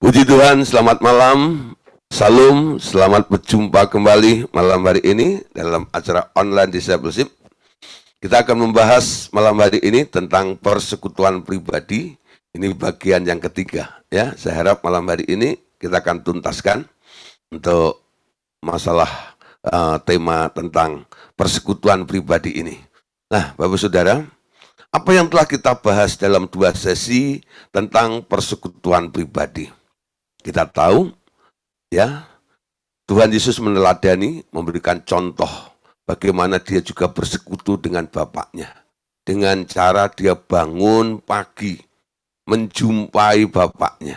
Puji Tuhan, selamat malam. Salam, selamat berjumpa kembali malam hari ini dalam acara online discipleship. Kita akan membahas malam hari ini tentang persekutuan pribadi. Ini bagian yang ketiga ya. Saya harap malam hari ini kita akan tuntaskan untuk masalah uh, tema tentang persekutuan pribadi ini. Nah, Bapak Saudara, apa yang telah kita bahas dalam dua sesi tentang persekutuan pribadi. Kita tahu ya Tuhan Yesus meneladani memberikan contoh bagaimana dia juga bersekutu dengan Bapaknya. Dengan cara dia bangun pagi menjumpai Bapaknya.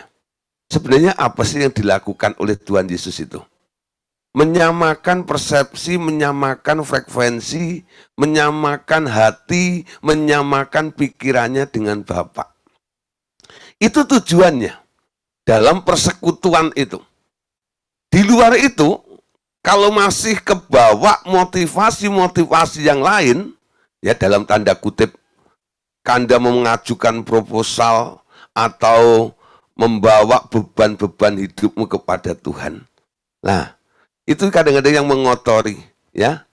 Sebenarnya apa sih yang dilakukan oleh Tuhan Yesus itu? Menyamakan persepsi, menyamakan frekuensi, menyamakan hati, menyamakan pikirannya dengan Bapak. Itu tujuannya dalam persekutuan itu. Di luar itu, kalau masih kebawa motivasi-motivasi yang lain, ya dalam tanda kutip, kanda mengajukan proposal atau membawa beban-beban hidupmu kepada Tuhan. Nah, itu kadang-kadang yang mengotori, ya.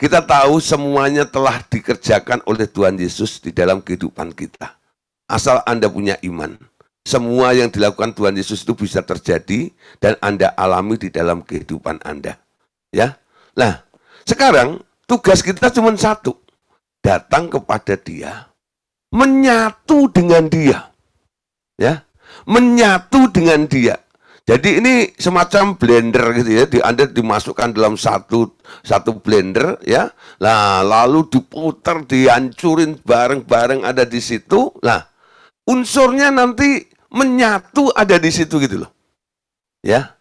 Kita tahu semuanya telah dikerjakan oleh Tuhan Yesus di dalam kehidupan kita. Asal Anda punya iman. Semua yang dilakukan Tuhan Yesus itu bisa terjadi dan Anda alami di dalam kehidupan Anda. Ya. Nah, sekarang tugas kita cuma satu. Datang kepada Dia, menyatu dengan Dia. Ya. Menyatu dengan Dia. Jadi ini semacam blender gitu ya, di Anda dimasukkan dalam satu satu blender ya. Nah, lalu diputar, dihancurin bareng-bareng ada di situ. Nah, unsurnya nanti menyatu ada di situ gitu loh. Ya.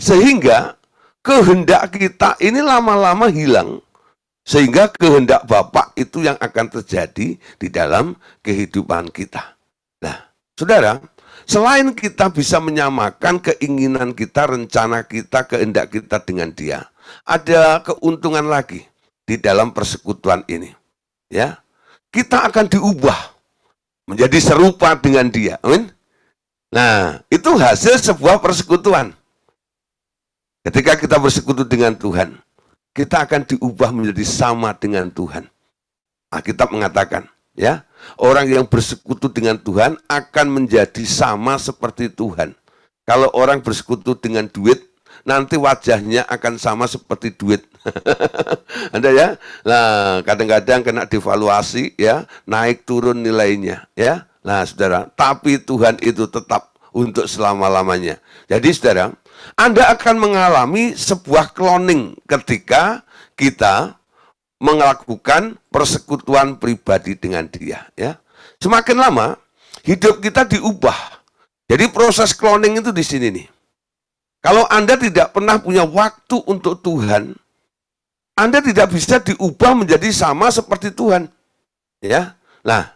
Sehingga kehendak kita ini lama-lama hilang sehingga kehendak Bapak itu yang akan terjadi di dalam kehidupan kita. Nah, Saudara, selain kita bisa menyamakan keinginan kita, rencana kita, kehendak kita dengan Dia, ada keuntungan lagi di dalam persekutuan ini. Ya. Kita akan diubah menjadi serupa dengan Dia. Amin. Nah, itu hasil sebuah persekutuan. Ketika kita bersekutu dengan Tuhan, kita akan diubah menjadi sama dengan Tuhan. Alkitab mengatakan, ya, orang yang bersekutu dengan Tuhan akan menjadi sama seperti Tuhan. Kalau orang bersekutu dengan duit, nanti wajahnya akan sama seperti duit. Anda ya, nah kadang-kadang kena devaluasi ya, naik turun nilainya ya. Nah, saudara, tapi Tuhan itu tetap untuk selama-lamanya. Jadi, saudara, Anda akan mengalami sebuah cloning ketika kita melakukan persekutuan pribadi dengan Dia. Ya, semakin lama hidup kita diubah. Jadi proses cloning itu di sini nih. Kalau Anda tidak pernah punya waktu untuk Tuhan, Anda tidak bisa diubah menjadi sama seperti Tuhan. Ya. Nah,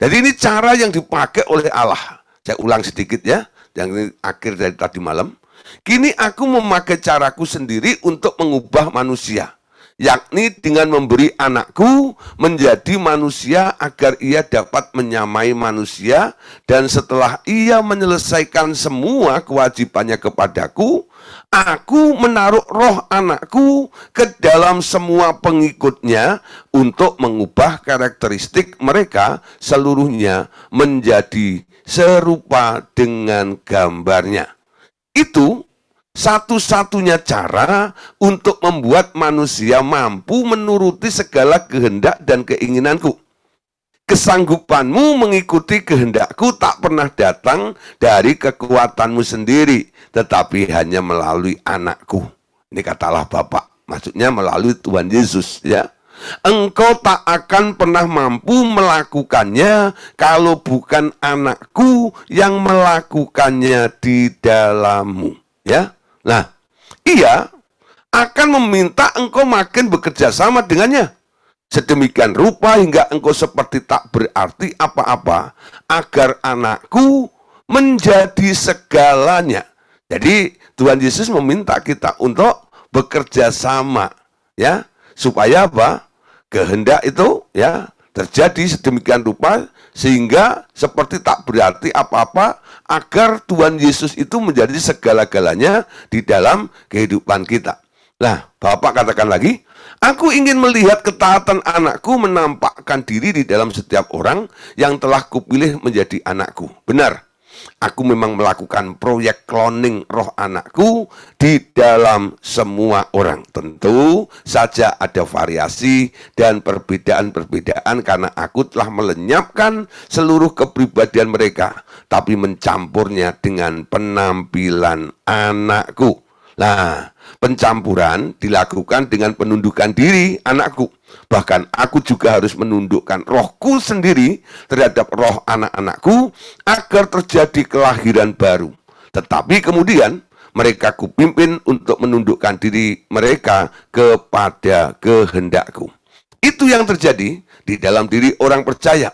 jadi ini cara yang dipakai oleh Allah. Saya ulang sedikit ya, yang ini akhir dari tadi malam. Kini aku memakai caraku sendiri untuk mengubah manusia, yakni dengan memberi anakku menjadi manusia agar ia dapat menyamai manusia dan setelah ia menyelesaikan semua kewajibannya kepadaku, Aku menaruh roh anakku ke dalam semua pengikutnya untuk mengubah karakteristik mereka seluruhnya menjadi serupa dengan gambarnya. Itu satu-satunya cara untuk membuat manusia mampu menuruti segala kehendak dan keinginanku. Kesanggupanmu mengikuti kehendakku tak pernah datang dari kekuatanmu sendiri, tetapi hanya melalui anakku. Ini katalah Bapak, maksudnya melalui Tuhan Yesus ya. Engkau tak akan pernah mampu melakukannya kalau bukan anakku yang melakukannya di dalammu. Ya, nah, ia akan meminta engkau makin bekerja sama dengannya sedemikian rupa hingga engkau seperti tak berarti apa-apa agar anakku menjadi segalanya. Jadi Tuhan Yesus meminta kita untuk bekerja sama ya supaya apa? kehendak itu ya terjadi sedemikian rupa sehingga seperti tak berarti apa-apa agar Tuhan Yesus itu menjadi segala-galanya di dalam kehidupan kita. Nah, Bapak katakan lagi, Aku ingin melihat ketaatan anakku menampakkan diri di dalam setiap orang yang telah kupilih menjadi anakku. Benar, aku memang melakukan proyek cloning roh anakku di dalam semua orang. Tentu saja ada variasi dan perbedaan-perbedaan karena aku telah melenyapkan seluruh kepribadian mereka, tapi mencampurnya dengan penampilan anakku. Nah, pencampuran dilakukan dengan penundukan diri anakku. Bahkan aku juga harus menundukkan rohku sendiri terhadap roh anak-anakku agar terjadi kelahiran baru. Tetapi kemudian mereka kupimpin untuk menundukkan diri mereka kepada kehendakku. Itu yang terjadi di dalam diri orang percaya.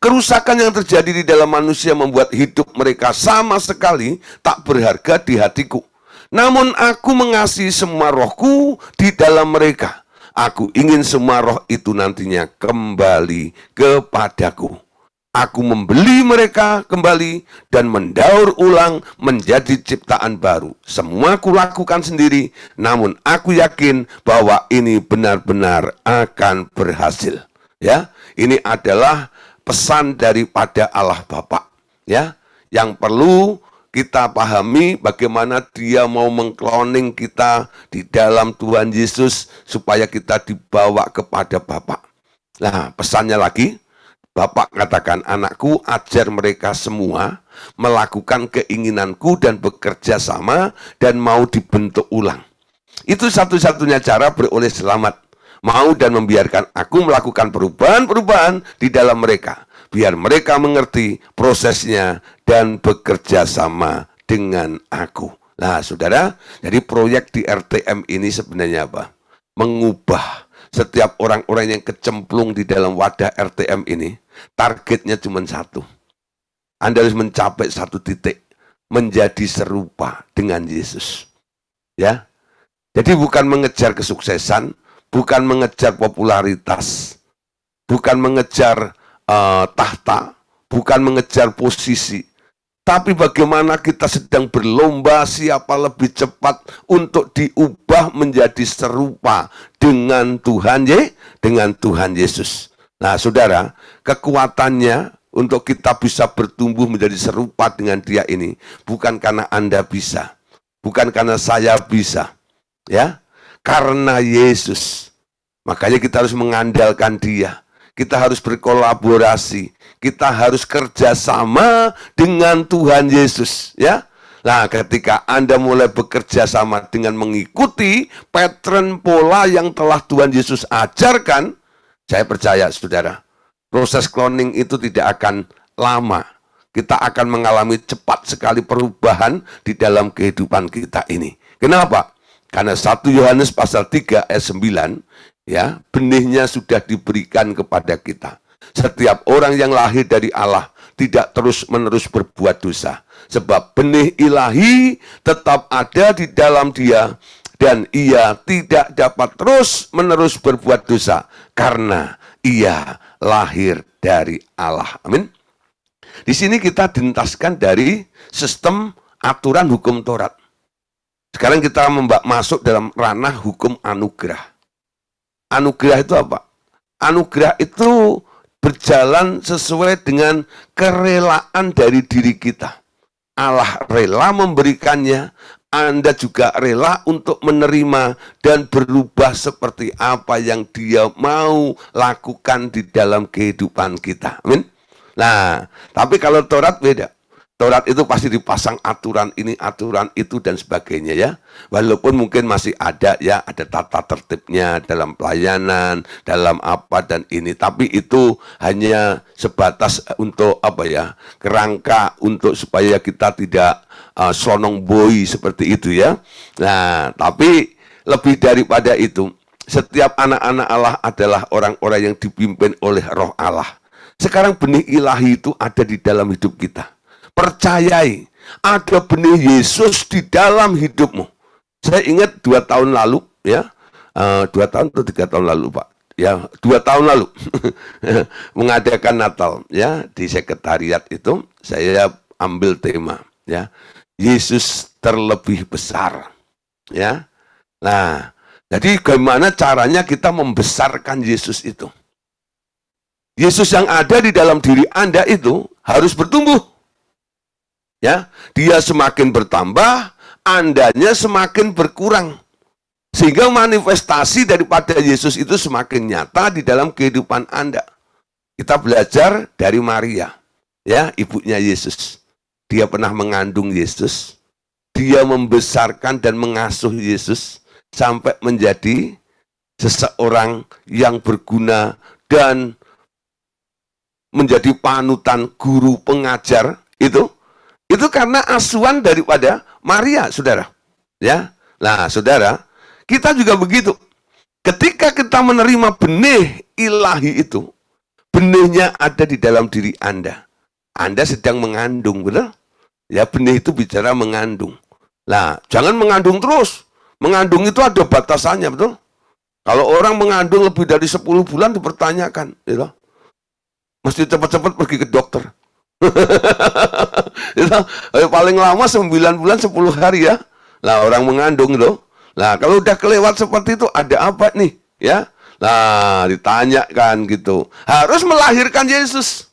Kerusakan yang terjadi di dalam manusia membuat hidup mereka sama sekali tak berharga di hatiku. Namun aku mengasihi semua rohku di dalam mereka. Aku ingin semua roh itu nantinya kembali kepadaku. Aku membeli mereka kembali dan mendaur ulang menjadi ciptaan baru. Semua kulakukan sendiri, namun aku yakin bahwa ini benar-benar akan berhasil. Ya, ini adalah pesan daripada Allah Bapa. Ya, yang perlu kita pahami bagaimana dia mau mengkloning kita di dalam Tuhan Yesus supaya kita dibawa kepada Bapa. Nah, pesannya lagi, Bapak katakan, anakku ajar mereka semua melakukan keinginanku dan bekerja sama dan mau dibentuk ulang. Itu satu-satunya cara beroleh selamat. Mau dan membiarkan aku melakukan perubahan-perubahan di dalam mereka biar mereka mengerti prosesnya dan bekerja sama dengan aku. Nah, saudara, jadi proyek di RTM ini sebenarnya apa? Mengubah setiap orang-orang yang kecemplung di dalam wadah RTM ini, targetnya cuma satu. Anda harus mencapai satu titik, menjadi serupa dengan Yesus. Ya, jadi bukan mengejar kesuksesan, bukan mengejar popularitas, bukan mengejar uh, tahta, bukan mengejar posisi. Tapi bagaimana kita sedang berlomba siapa lebih cepat untuk diubah menjadi serupa dengan Tuhan Ye, dengan Tuhan Yesus. Nah, Saudara, kekuatannya untuk kita bisa bertumbuh menjadi serupa dengan Dia ini bukan karena Anda bisa, bukan karena saya bisa, ya. Karena Yesus. Makanya kita harus mengandalkan Dia kita harus berkolaborasi, kita harus kerjasama dengan Tuhan Yesus, ya. Nah, ketika Anda mulai bekerja sama dengan mengikuti pattern pola yang telah Tuhan Yesus ajarkan, saya percaya, saudara, proses cloning itu tidak akan lama. Kita akan mengalami cepat sekali perubahan di dalam kehidupan kita ini. Kenapa? Karena satu Yohanes pasal 3 ayat 9, ya, benihnya sudah diberikan kepada kita. Setiap orang yang lahir dari Allah tidak terus-menerus berbuat dosa. Sebab benih ilahi tetap ada di dalam dia dan ia tidak dapat terus-menerus berbuat dosa karena ia lahir dari Allah. Amin. Di sini kita dintaskan dari sistem aturan hukum Taurat. Sekarang kita masuk dalam ranah hukum anugerah. Anugerah itu apa? Anugerah itu berjalan sesuai dengan kerelaan dari diri kita. Allah rela memberikannya, Anda juga rela untuk menerima dan berubah seperti apa yang Dia mau lakukan di dalam kehidupan kita. Amin. Nah, tapi kalau Taurat beda. Taurat itu pasti dipasang aturan ini, aturan itu, dan sebagainya ya. Walaupun mungkin masih ada ya, ada tata tertibnya dalam pelayanan, dalam apa dan ini. Tapi itu hanya sebatas eh, untuk apa ya, kerangka untuk supaya kita tidak uh, sonong boy seperti itu ya. Nah, tapi lebih daripada itu, setiap anak-anak Allah adalah orang-orang yang dipimpin oleh roh Allah. Sekarang benih ilahi itu ada di dalam hidup kita Percayai, ada benih Yesus di dalam hidupmu. Saya ingat dua tahun lalu, ya, uh, dua tahun atau tiga tahun lalu, Pak. Ya, dua tahun lalu mengadakan Natal, ya, di sekretariat itu saya ambil tema, ya, Yesus terlebih besar, ya. Nah, jadi bagaimana caranya kita membesarkan Yesus itu? Yesus yang ada di dalam diri Anda itu harus bertumbuh. Ya, dia semakin bertambah, andanya semakin berkurang. Sehingga manifestasi daripada Yesus itu semakin nyata di dalam kehidupan Anda. Kita belajar dari Maria, ya, ibunya Yesus. Dia pernah mengandung Yesus, dia membesarkan dan mengasuh Yesus sampai menjadi seseorang yang berguna dan menjadi panutan guru pengajar itu itu karena asuhan daripada Maria, saudara. Ya, nah saudara, kita juga begitu. Ketika kita menerima benih ilahi itu, benihnya ada di dalam diri Anda. Anda sedang mengandung, benar? Ya, benih itu bicara mengandung. Nah, jangan mengandung terus. Mengandung itu ada batasannya, betul? Kalau orang mengandung lebih dari 10 bulan dipertanyakan, ya. Mesti cepat-cepat pergi ke dokter. itu eh, paling lama 9 bulan 10 hari ya. Lah orang mengandung loh. Lah kalau udah kelewat seperti itu ada apa nih ya? Nah, ditanyakan gitu. Harus melahirkan Yesus.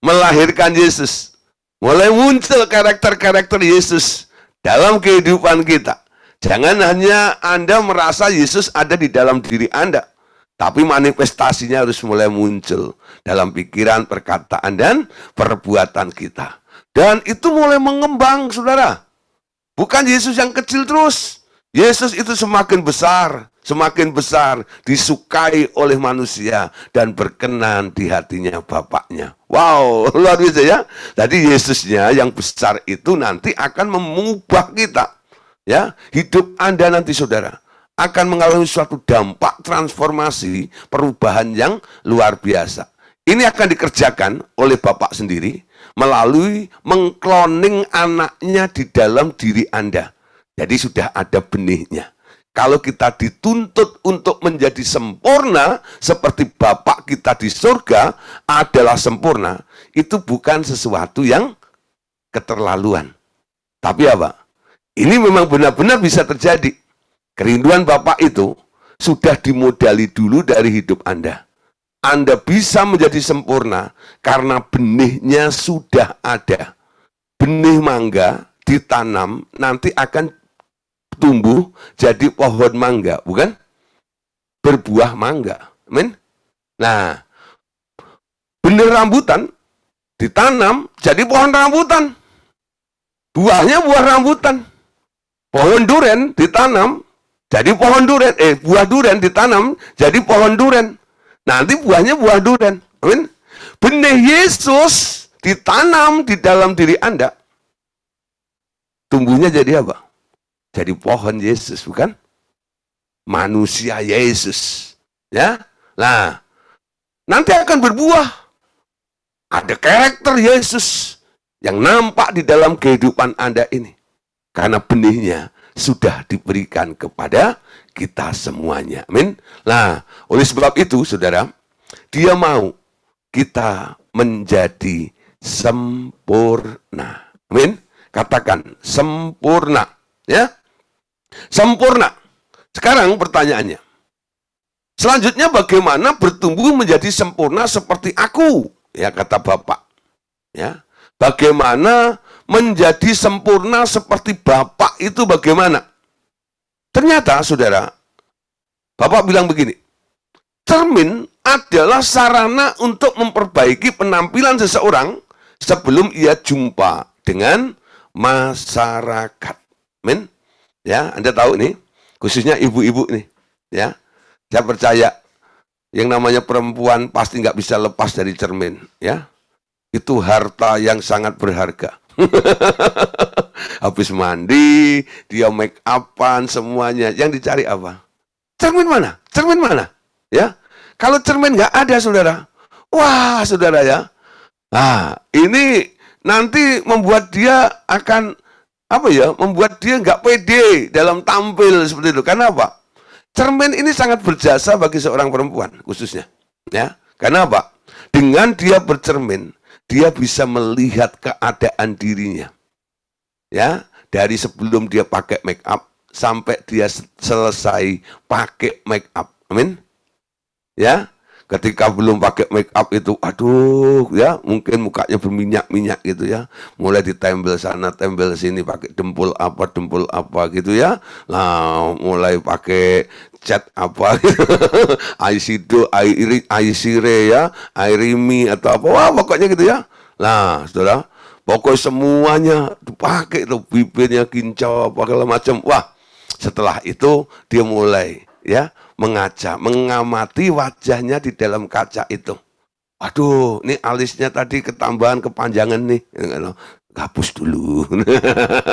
Melahirkan Yesus. Mulai muncul karakter-karakter Yesus dalam kehidupan kita. Jangan hanya Anda merasa Yesus ada di dalam diri Anda. Tapi manifestasinya harus mulai muncul dalam pikiran, perkataan, dan perbuatan kita. Dan itu mulai mengembang, saudara. Bukan Yesus yang kecil terus. Yesus itu semakin besar, semakin besar, disukai oleh manusia, dan berkenan di hatinya Bapaknya. Wow, luar biasa ya. Tadi Yesusnya yang besar itu nanti akan mengubah kita. Ya, hidup Anda nanti saudara akan mengalami suatu dampak transformasi perubahan yang luar biasa. Ini akan dikerjakan oleh Bapak sendiri melalui mengkloning anaknya di dalam diri Anda. Jadi sudah ada benihnya. Kalau kita dituntut untuk menjadi sempurna seperti Bapak kita di surga adalah sempurna, itu bukan sesuatu yang keterlaluan. Tapi apa? Ini memang benar-benar bisa terjadi Kerinduan Bapak itu sudah dimodali dulu dari hidup Anda. Anda bisa menjadi sempurna karena benihnya sudah ada. Benih mangga ditanam nanti akan tumbuh jadi pohon mangga, bukan? Berbuah mangga. Amin. Nah, benih rambutan ditanam jadi pohon rambutan. Buahnya buah rambutan. Pohon duren ditanam jadi pohon durian, eh buah durian ditanam jadi pohon duren. Nanti buahnya buah durian, Amin. Benih Yesus ditanam di dalam diri Anda. Tumbuhnya jadi apa? Jadi pohon Yesus, bukan? Manusia Yesus. Ya. Nah, nanti akan berbuah. Ada karakter Yesus yang nampak di dalam kehidupan Anda ini. Karena benihnya sudah diberikan kepada kita semuanya. Amin. Nah, oleh sebab itu, saudara, dia mau kita menjadi sempurna. Amin. Katakan sempurna, ya. Sempurna. Sekarang pertanyaannya. Selanjutnya bagaimana bertumbuh menjadi sempurna seperti aku? Ya kata Bapak. Ya. Bagaimana menjadi sempurna seperti Bapak itu bagaimana? Ternyata, saudara, Bapak bilang begini, cermin adalah sarana untuk memperbaiki penampilan seseorang sebelum ia jumpa dengan masyarakat. men ya, Anda tahu ini, khususnya ibu-ibu ini, ya. Saya percaya yang namanya perempuan pasti nggak bisa lepas dari cermin, ya. Itu harta yang sangat berharga. Habis mandi, dia make upan semuanya. Yang dicari apa? Cermin mana? Cermin mana? Ya. Kalau cermin nggak ada, saudara. Wah, saudara ya. Nah, ini nanti membuat dia akan apa ya? Membuat dia nggak pede dalam tampil seperti itu. Karena apa? Cermin ini sangat berjasa bagi seorang perempuan khususnya. Ya, karena apa? Dengan dia bercermin, dia bisa melihat keadaan dirinya. Ya, dari sebelum dia pakai make up sampai dia selesai pakai make up. Amin. Ya, ketika belum pakai make up itu aduh ya mungkin mukanya berminyak-minyak gitu ya mulai ditempel sana tempel sini pakai dempul apa dempul apa gitu ya lah mulai pakai cat apa gitu. Aisido, Airi, Aisire ya, Airimi atau apa. Wah, pokoknya gitu ya. Nah, Saudara, pokoknya semuanya dipakai tuh bibirnya kincau apa segala macam. Wah, setelah itu dia mulai ya mengaca, mengamati wajahnya di dalam kaca itu. Aduh, ini alisnya tadi ketambahan kepanjangan nih. Ya hapus dulu.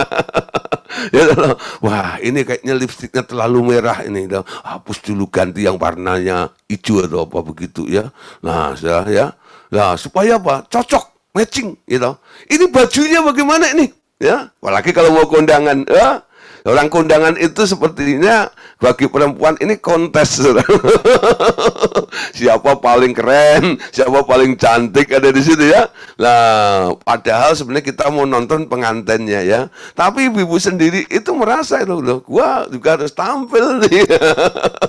ya kalau wah ini kayaknya lipstiknya terlalu merah ini ya. hapus dulu ganti yang warnanya hijau atau apa begitu ya nah sudah ya nah supaya apa cocok matching gitu ini bajunya bagaimana ini ya apalagi kalau mau kondangan ya Orang kondangan itu sepertinya bagi perempuan ini kontes. siapa paling keren, siapa paling cantik ada di situ ya. Nah, padahal sebenarnya kita mau nonton pengantennya ya. Tapi ibu sendiri itu merasa itu loh, gua juga harus tampil nih.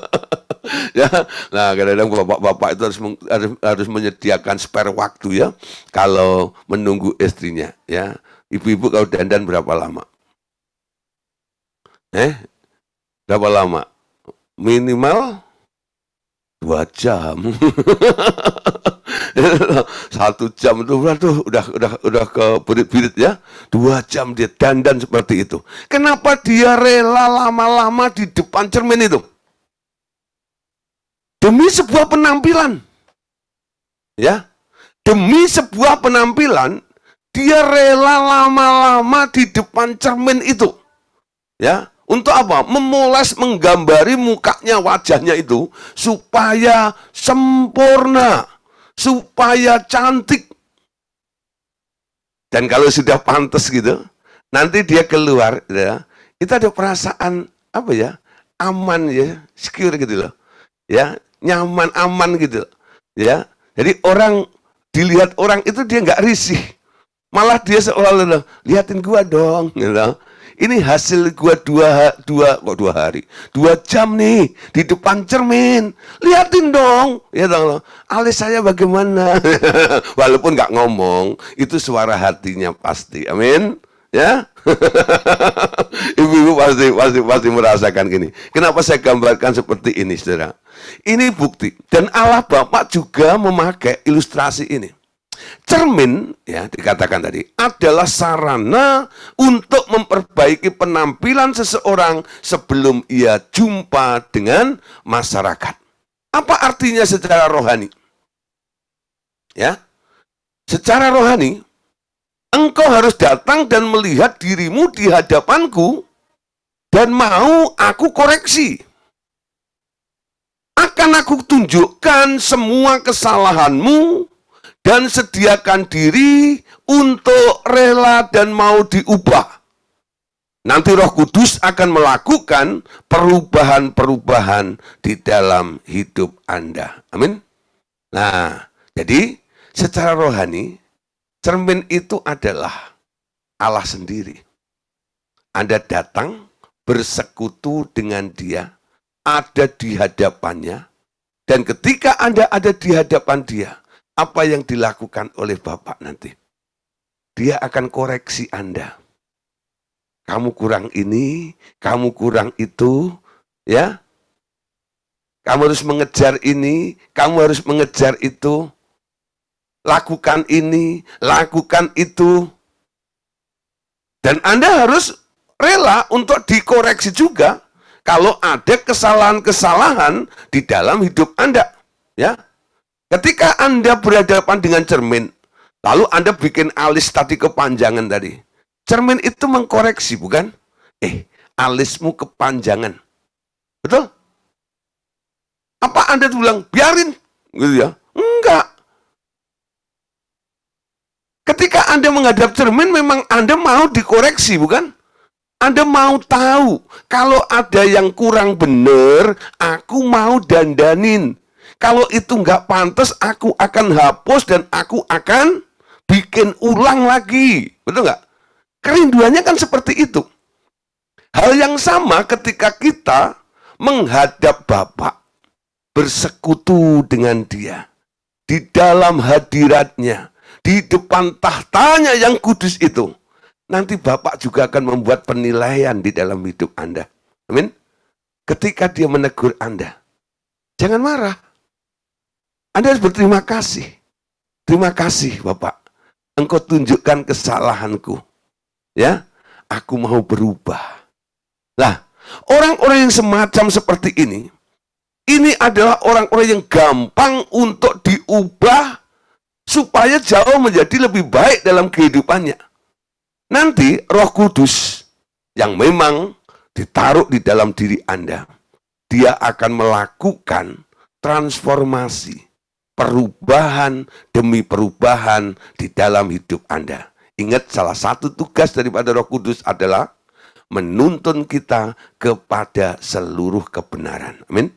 ya. Nah, kadang-kadang bapak-bapak itu harus, harus harus menyediakan spare waktu ya kalau menunggu istrinya ya. Ibu-ibu kalau dandan berapa lama? eh berapa lama minimal dua jam satu jam itu tuh udah udah udah ke birit-birit ya dua jam dia dandan seperti itu kenapa dia rela lama-lama di depan cermin itu demi sebuah penampilan ya demi sebuah penampilan dia rela lama-lama di depan cermin itu ya untuk apa? Memoles, menggambari mukanya, wajahnya itu supaya sempurna, supaya cantik. Dan kalau sudah pantas gitu, nanti dia keluar, ya, itu ada perasaan apa ya? Aman ya, secure gitu loh. Ya, nyaman, aman gitu. Ya, jadi orang dilihat orang itu dia nggak risih, malah dia seolah-olah lihatin gua dong, gitu. Ini hasil gua dua, dua, kok dua hari? Dua jam nih, di depan cermin. Liatin dong, ya dong. Alis saya bagaimana? Walaupun nggak ngomong, itu suara hatinya pasti. Amin. Ya, ibu-ibu pasti pasti pasti merasakan gini. Kenapa saya gambarkan seperti ini, saudara? Ini bukti. Dan Allah Bapak juga memakai ilustrasi ini. Cermin ya dikatakan tadi adalah sarana untuk memperbaiki penampilan seseorang sebelum ia jumpa dengan masyarakat. Apa artinya secara rohani? Ya. Secara rohani engkau harus datang dan melihat dirimu di hadapanku dan mau aku koreksi. Akan aku tunjukkan semua kesalahanmu dan sediakan diri untuk rela dan mau diubah. Nanti Roh Kudus akan melakukan perubahan-perubahan di dalam hidup Anda. Amin. Nah, jadi secara rohani cermin itu adalah Allah sendiri. Anda datang bersekutu dengan Dia, ada di hadapannya, dan ketika Anda ada di hadapan Dia, apa yang dilakukan oleh Bapak nanti. Dia akan koreksi Anda. Kamu kurang ini, kamu kurang itu, ya. Kamu harus mengejar ini, kamu harus mengejar itu. Lakukan ini, lakukan itu. Dan Anda harus rela untuk dikoreksi juga kalau ada kesalahan-kesalahan di dalam hidup Anda, ya Ketika Anda berhadapan dengan cermin, lalu Anda bikin alis tadi kepanjangan tadi. Cermin itu mengkoreksi, bukan? Eh, alismu kepanjangan. Betul? Apa Anda bilang, biarin? Gitu ya? Enggak. Ketika Anda menghadap cermin, memang Anda mau dikoreksi, bukan? Anda mau tahu, kalau ada yang kurang benar, aku mau dandanin. Kalau itu nggak pantas, aku akan hapus dan aku akan bikin ulang lagi. Betul nggak? Kerinduannya kan seperti itu. Hal yang sama ketika kita menghadap Bapak, bersekutu dengan dia, di dalam hadiratnya, di depan tahtanya yang kudus itu. Nanti Bapak juga akan membuat penilaian di dalam hidup Anda. Amin. Ketika dia menegur Anda, jangan marah. Anda harus berterima kasih. Terima kasih Bapak. Engkau tunjukkan kesalahanku. Ya, aku mau berubah. Nah, orang-orang yang semacam seperti ini, ini adalah orang-orang yang gampang untuk diubah supaya jauh menjadi lebih baik dalam kehidupannya. Nanti roh kudus yang memang ditaruh di dalam diri Anda, dia akan melakukan transformasi perubahan demi perubahan di dalam hidup Anda. Ingat salah satu tugas daripada Roh Kudus adalah menuntun kita kepada seluruh kebenaran. Amin.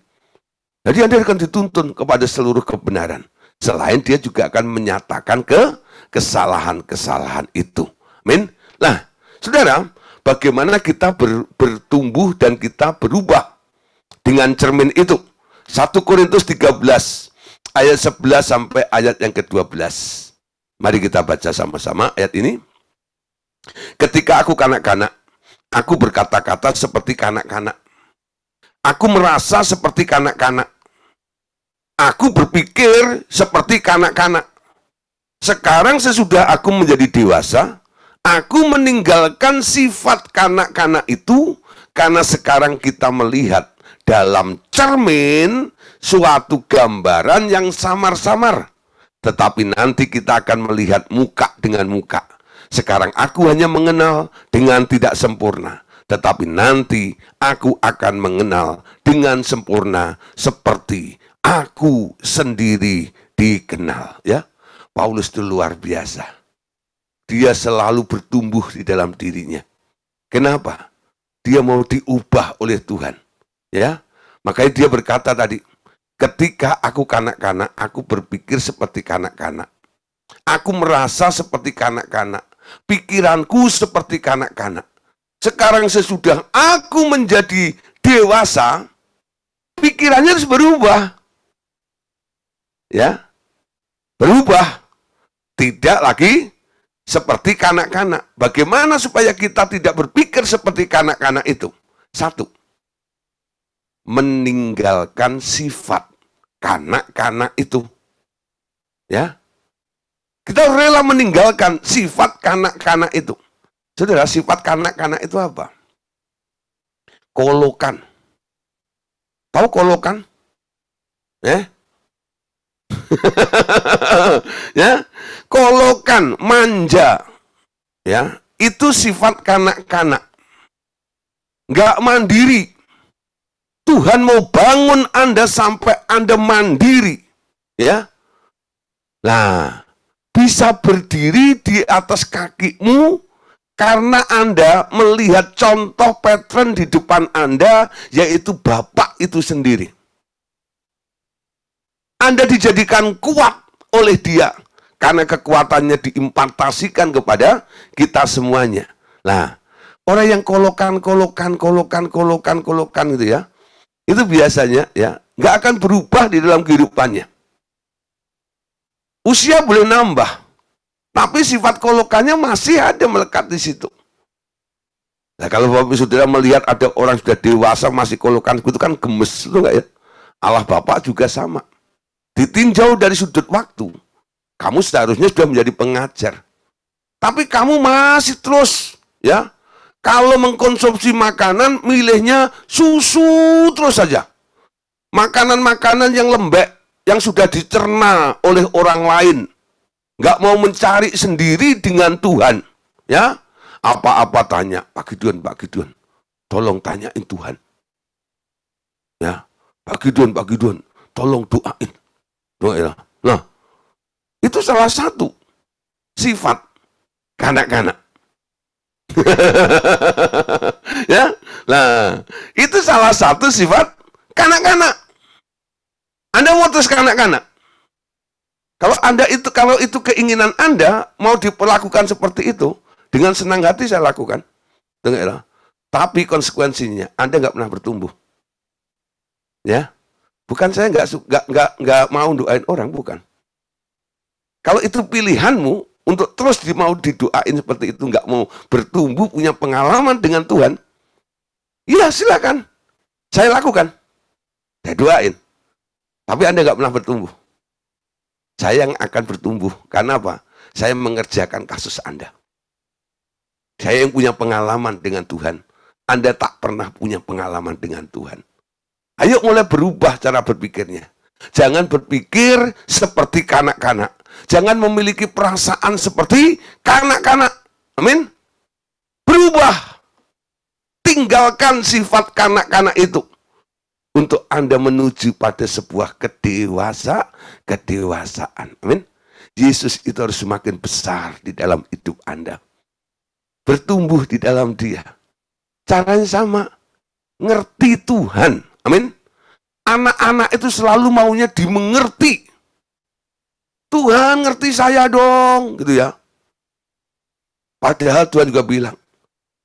Jadi Anda akan dituntun kepada seluruh kebenaran. Selain dia juga akan menyatakan ke kesalahan-kesalahan itu. Amin. Nah, Saudara, bagaimana kita ber, bertumbuh dan kita berubah dengan cermin itu? 1 Korintus 13 ayat 11 sampai ayat yang ke-12. Mari kita baca sama-sama ayat ini. Ketika aku kanak-kanak, aku berkata-kata seperti kanak-kanak. Aku merasa seperti kanak-kanak. Aku berpikir seperti kanak-kanak. Sekarang sesudah aku menjadi dewasa, aku meninggalkan sifat kanak-kanak itu karena sekarang kita melihat dalam cermin suatu gambaran yang samar-samar. Tetapi nanti kita akan melihat muka dengan muka. Sekarang aku hanya mengenal dengan tidak sempurna. Tetapi nanti aku akan mengenal dengan sempurna seperti aku sendiri dikenal. Ya, Paulus itu luar biasa. Dia selalu bertumbuh di dalam dirinya. Kenapa? Dia mau diubah oleh Tuhan. Ya, makanya dia berkata tadi, Ketika aku kanak-kanak, aku berpikir seperti kanak-kanak. Aku merasa seperti kanak-kanak. Pikiranku seperti kanak-kanak. Sekarang sesudah aku menjadi dewasa, pikirannya harus berubah. Ya. Berubah. Tidak lagi seperti kanak-kanak. Bagaimana supaya kita tidak berpikir seperti kanak-kanak itu? Satu, meninggalkan sifat kanak-kanak itu. Ya. Kita rela meninggalkan sifat kanak-kanak itu. Saudara, sifat kanak-kanak itu apa? Kolokan. Tahu kolokan? Ya. ya, kolokan, manja. Ya, itu sifat kanak-kanak. Nggak mandiri, Tuhan mau bangun Anda sampai Anda mandiri. Ya. Nah, bisa berdiri di atas kakimu karena Anda melihat contoh pattern di depan Anda, yaitu Bapak itu sendiri. Anda dijadikan kuat oleh dia, karena kekuatannya diimpartasikan kepada kita semuanya. Nah, orang yang kolokan, kolokan, kolokan, kolokan, kolokan gitu ya, itu biasanya ya nggak akan berubah di dalam kehidupannya. Usia boleh nambah, tapi sifat kolokannya masih ada melekat di situ. Nah, kalau Bapak Saudara melihat ada orang sudah dewasa masih kolokan, itu kan gemes, itu enggak ya? Allah Bapak juga sama. Ditinjau dari sudut waktu. Kamu seharusnya sudah menjadi pengajar. Tapi kamu masih terus ya kalau mengkonsumsi makanan, milihnya susu terus saja. Makanan-makanan yang lembek, yang sudah dicerna oleh orang lain. Nggak mau mencari sendiri dengan Tuhan. Ya, apa-apa tanya, Pak Gideon, Pak Gideon. Tolong tanyain Tuhan. Ya, Pak Gideon, Pak Gideon, tolong doain. doa oh, ya. Nah, itu salah satu sifat kanak-kanak. ya, nah itu salah satu sifat kanak-kanak. Anda mau terus kanak-kanak. Kalau Anda itu kalau itu keinginan Anda mau diperlakukan seperti itu dengan senang hati saya lakukan. Dengarlah. Ya. Tapi konsekuensinya Anda nggak pernah bertumbuh. Ya, bukan saya nggak nggak nggak mau doain orang bukan. Kalau itu pilihanmu, untuk terus mau didoain seperti itu, nggak mau bertumbuh punya pengalaman dengan Tuhan, ya silakan, saya lakukan, saya doain. Tapi Anda nggak pernah bertumbuh. Saya yang akan bertumbuh. Karena apa? Saya mengerjakan kasus Anda. Saya yang punya pengalaman dengan Tuhan. Anda tak pernah punya pengalaman dengan Tuhan. Ayo mulai berubah cara berpikirnya. Jangan berpikir seperti kanak-kanak. Jangan memiliki perasaan seperti kanak-kanak. Amin. Berubah. Tinggalkan sifat kanak-kanak itu. Untuk Anda menuju pada sebuah kedewasa, kedewasaan. Amin. Yesus itu harus semakin besar di dalam hidup Anda. Bertumbuh di dalam dia. Caranya sama. Ngerti Tuhan. Amin. Anak-anak itu selalu maunya dimengerti Tuhan ngerti saya dong, gitu ya. Padahal Tuhan juga bilang,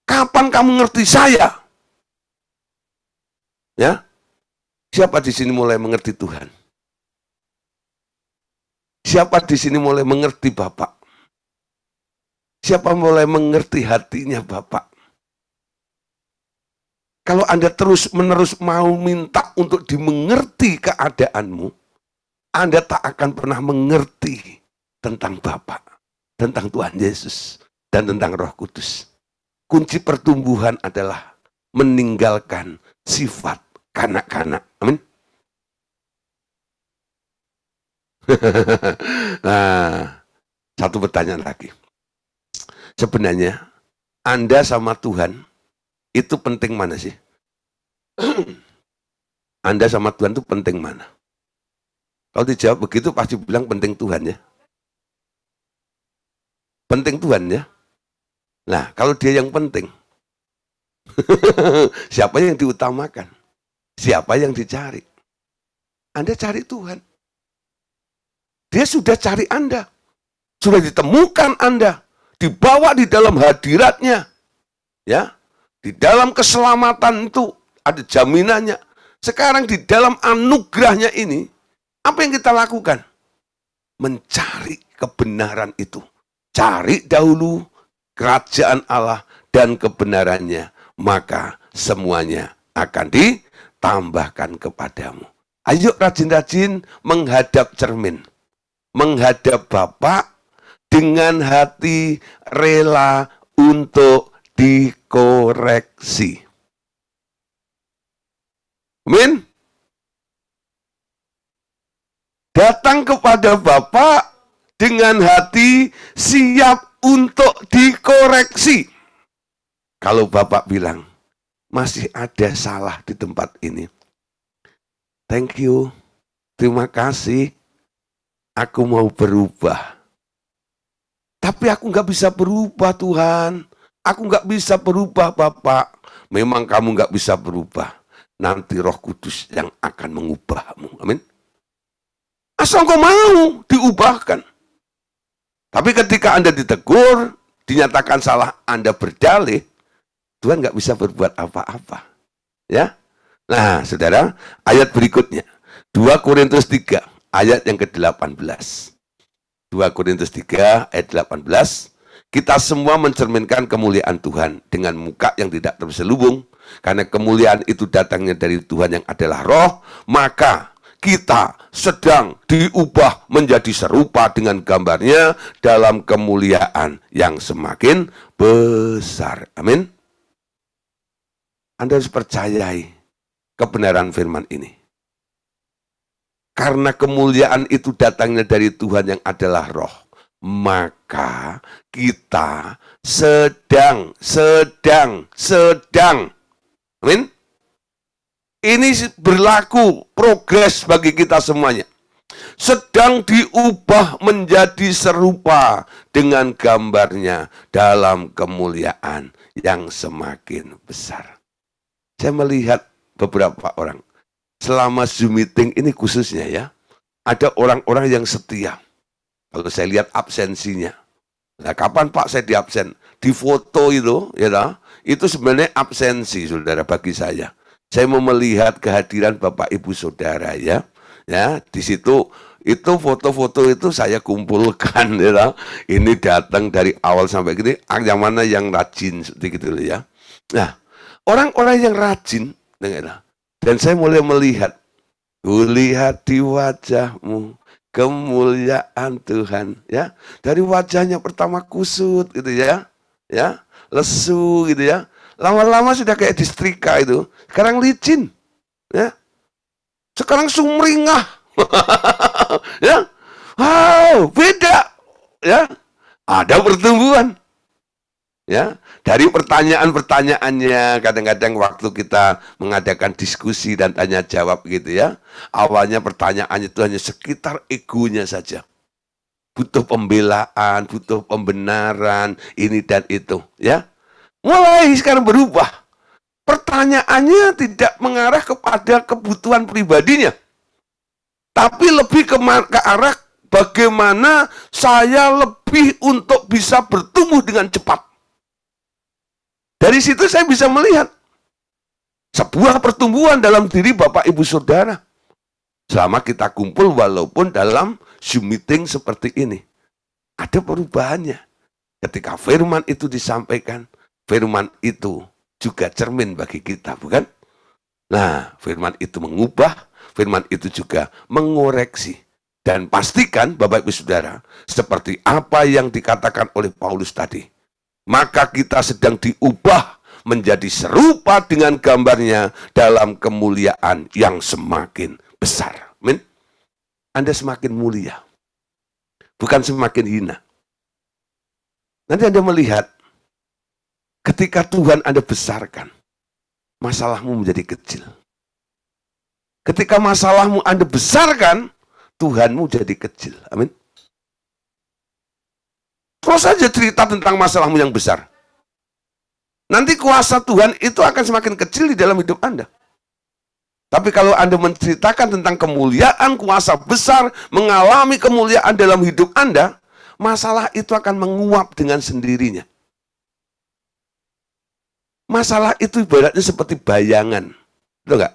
kapan kamu ngerti saya? Ya, siapa di sini mulai mengerti Tuhan? Siapa di sini mulai mengerti Bapak? Siapa mulai mengerti hatinya Bapak? Kalau Anda terus-menerus mau minta untuk dimengerti keadaanmu, anda tak akan pernah mengerti tentang Bapa, tentang Tuhan Yesus, dan tentang Roh Kudus. Kunci pertumbuhan adalah meninggalkan sifat kanak-kanak. Amin. nah, satu pertanyaan lagi. Sebenarnya Anda sama Tuhan itu penting mana sih? Anda sama Tuhan itu penting mana? Kalau dijawab begitu pasti bilang penting Tuhan ya. Penting Tuhan ya. Nah, kalau dia yang penting, siapa yang diutamakan? Siapa yang dicari? Anda cari Tuhan. Dia sudah cari Anda. Sudah ditemukan Anda. Dibawa di dalam hadiratnya. Ya, Di dalam keselamatan itu ada jaminannya. Sekarang di dalam anugerahnya ini, apa yang kita lakukan? Mencari kebenaran itu. Cari dahulu kerajaan Allah dan kebenarannya. Maka semuanya akan ditambahkan kepadamu. Ayo rajin-rajin menghadap cermin. Menghadap Bapak dengan hati rela untuk dikoreksi. Amin. datang kepada Bapak dengan hati siap untuk dikoreksi. Kalau Bapak bilang, masih ada salah di tempat ini. Thank you. Terima kasih. Aku mau berubah. Tapi aku nggak bisa berubah Tuhan. Aku nggak bisa berubah Bapak. Memang kamu nggak bisa berubah. Nanti roh kudus yang akan mengubahmu. Amin. Asal kau mau diubahkan. Tapi ketika Anda ditegur, dinyatakan salah, Anda berdalih, Tuhan nggak bisa berbuat apa-apa. Ya, Nah, saudara, ayat berikutnya. 2 Korintus 3, ayat yang ke-18. 2 Korintus 3, ayat 18. Kita semua mencerminkan kemuliaan Tuhan dengan muka yang tidak terselubung. Karena kemuliaan itu datangnya dari Tuhan yang adalah roh, maka kita sedang diubah menjadi serupa dengan gambarnya dalam kemuliaan yang semakin besar. Amin. Anda harus percayai kebenaran firman ini. Karena kemuliaan itu datangnya dari Tuhan yang adalah roh. Maka kita sedang, sedang, sedang. Amin ini berlaku progres bagi kita semuanya. Sedang diubah menjadi serupa dengan gambarnya dalam kemuliaan yang semakin besar. Saya melihat beberapa orang. Selama Zoom meeting ini khususnya ya, ada orang-orang yang setia. Kalau saya lihat absensinya, Nah, kapan Pak saya diabsen? Di foto itu, ya itu sebenarnya absensi, saudara, bagi saya. Saya mau melihat kehadiran Bapak Ibu Saudara ya. Ya, di situ itu foto-foto itu saya kumpulkan ya. Ini datang dari awal sampai gini ah, yang mana yang rajin seperti gitu ya. Nah, orang-orang yang rajin dengar nah. dan saya mulai melihat kulihat di wajahmu kemuliaan Tuhan ya dari wajahnya pertama kusut gitu ya ya lesu gitu ya Lama-lama sudah kayak distrika itu. Sekarang licin. Ya. Sekarang sumringah. ya. Wow, beda. Ya. Ada pertumbuhan. Ya. Dari pertanyaan-pertanyaannya, kadang-kadang waktu kita mengadakan diskusi dan tanya jawab gitu ya. Awalnya pertanyaannya itu hanya sekitar egonya saja butuh pembelaan, butuh pembenaran, ini dan itu, ya mulai sekarang berubah. Pertanyaannya tidak mengarah kepada kebutuhan pribadinya, tapi lebih ke, ke arah bagaimana saya lebih untuk bisa bertumbuh dengan cepat. Dari situ saya bisa melihat sebuah pertumbuhan dalam diri Bapak Ibu Saudara. Selama kita kumpul walaupun dalam Zoom meeting seperti ini. Ada perubahannya. Ketika firman itu disampaikan, firman itu juga cermin bagi kita, bukan? Nah, firman itu mengubah, firman itu juga mengoreksi. Dan pastikan, Bapak Ibu Saudara, seperti apa yang dikatakan oleh Paulus tadi. Maka kita sedang diubah menjadi serupa dengan gambarnya dalam kemuliaan yang semakin besar. Amin. Anda semakin mulia, bukan semakin hina. Nanti Anda melihat Ketika Tuhan Anda besarkan, masalahmu menjadi kecil. Ketika masalahmu Anda besarkan, Tuhanmu jadi kecil. Amin. Terus saja cerita tentang masalahmu yang besar. Nanti kuasa Tuhan itu akan semakin kecil di dalam hidup Anda. Tapi kalau Anda menceritakan tentang kemuliaan kuasa besar, mengalami kemuliaan dalam hidup Anda, masalah itu akan menguap dengan sendirinya. Masalah itu ibaratnya seperti bayangan. Betul enggak?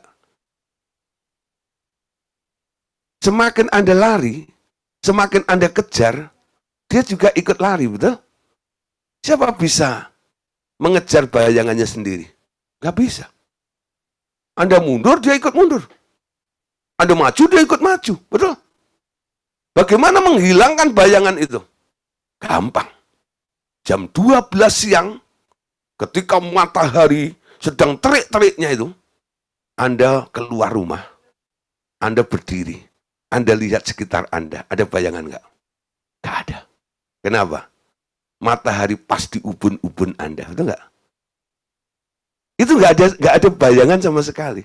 Semakin Anda lari, semakin Anda kejar, dia juga ikut lari, betul? Siapa bisa mengejar bayangannya sendiri? Gak bisa. Anda mundur, dia ikut mundur. Anda maju, dia ikut maju. Betul? Bagaimana menghilangkan bayangan itu? Gampang. Jam 12 siang, Ketika matahari sedang terik-teriknya itu, Anda keluar rumah. Anda berdiri. Anda lihat sekitar Anda. Ada bayangan nggak? Nggak ada. Kenapa? Matahari pasti ubun-ubun Anda. Betul nggak? Itu nggak ada, nggak ada bayangan sama sekali.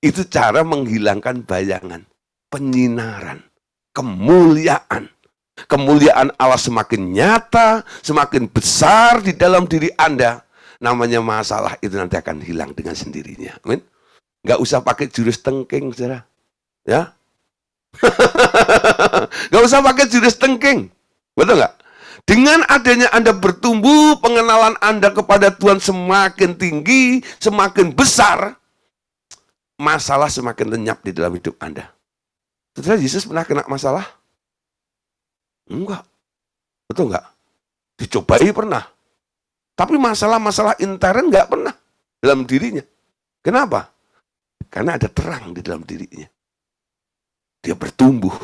Itu cara menghilangkan bayangan. Penyinaran. Kemuliaan kemuliaan Allah semakin nyata, semakin besar di dalam diri Anda, namanya masalah itu nanti akan hilang dengan sendirinya. Amin. Enggak usah pakai jurus tengking, saudara. Ya. Enggak usah pakai jurus tengking. Betul nggak? Dengan adanya Anda bertumbuh, pengenalan Anda kepada Tuhan semakin tinggi, semakin besar, masalah semakin lenyap di dalam hidup Anda. Saudara, Yesus pernah kena masalah? Enggak. Betul enggak? Dicobai pernah. Tapi masalah-masalah intern nggak pernah dalam dirinya. Kenapa? Karena ada terang di dalam dirinya. Dia bertumbuh.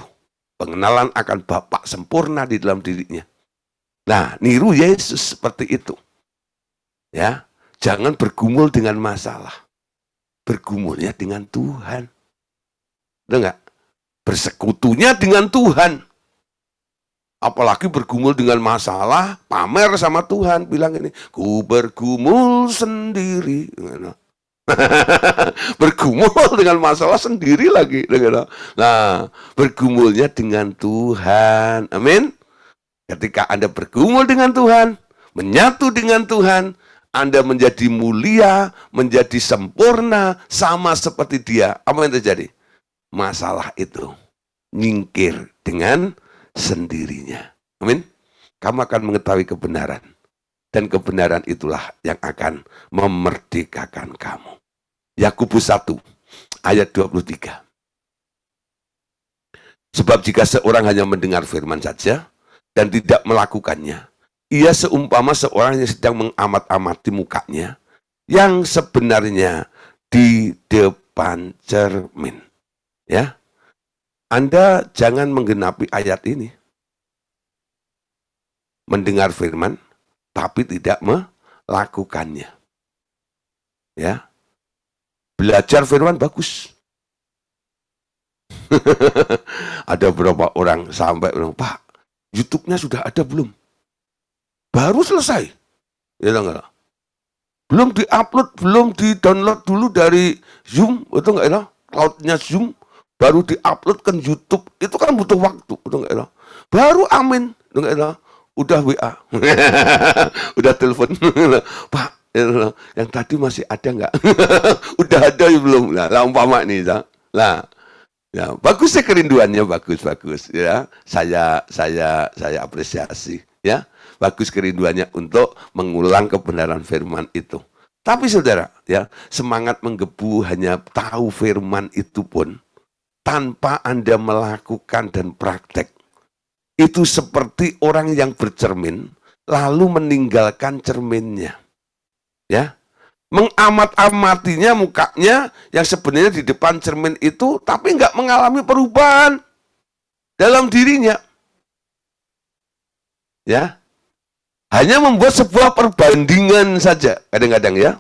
Pengenalan akan Bapak sempurna di dalam dirinya. Nah, niru Yesus seperti itu. Ya, jangan bergumul dengan masalah. Bergumulnya dengan Tuhan. Dengar, Bersekutunya dengan Tuhan. Apalagi bergumul dengan masalah, pamer sama Tuhan. Bilang ini, ku bergumul sendiri. bergumul dengan masalah sendiri lagi. Nah, bergumulnya dengan Tuhan. Amin. Ketika Anda bergumul dengan Tuhan, menyatu dengan Tuhan, anda menjadi mulia, menjadi sempurna, sama seperti dia. Apa yang terjadi? Masalah itu nyingkir dengan sendirinya. Amin. Kamu akan mengetahui kebenaran. Dan kebenaran itulah yang akan memerdekakan kamu. Yakubus 1 ayat 23. Sebab jika seorang hanya mendengar firman saja dan tidak melakukannya, ia seumpama seorang yang sedang mengamat-amati mukanya yang sebenarnya di depan cermin. Ya, anda jangan menggenapi ayat ini. Mendengar firman, tapi tidak melakukannya. Ya, Belajar firman bagus. ada beberapa orang sampai bilang, Pak, YouTube-nya sudah ada belum? Baru selesai. Ya enggak? Belum diupload, belum di-download dulu dari Zoom, itu enggak ya? cloud Zoom, baru diupload ke YouTube itu kan butuh waktu udah enggak lah baru amin udah enggak lah udah WA udah telepon Pak ya, yang tadi masih ada nggak udah ada ya belum lah lah umpama nih lah ya bagus ya kerinduannya bagus bagus ya saya saya saya apresiasi ya bagus kerinduannya untuk mengulang kebenaran firman itu tapi saudara ya semangat menggebu hanya tahu firman itu pun tanpa Anda melakukan dan praktek. Itu seperti orang yang bercermin lalu meninggalkan cerminnya. Ya. Mengamat-amatinya mukanya yang sebenarnya di depan cermin itu tapi nggak mengalami perubahan dalam dirinya. Ya. Hanya membuat sebuah perbandingan saja kadang-kadang ya.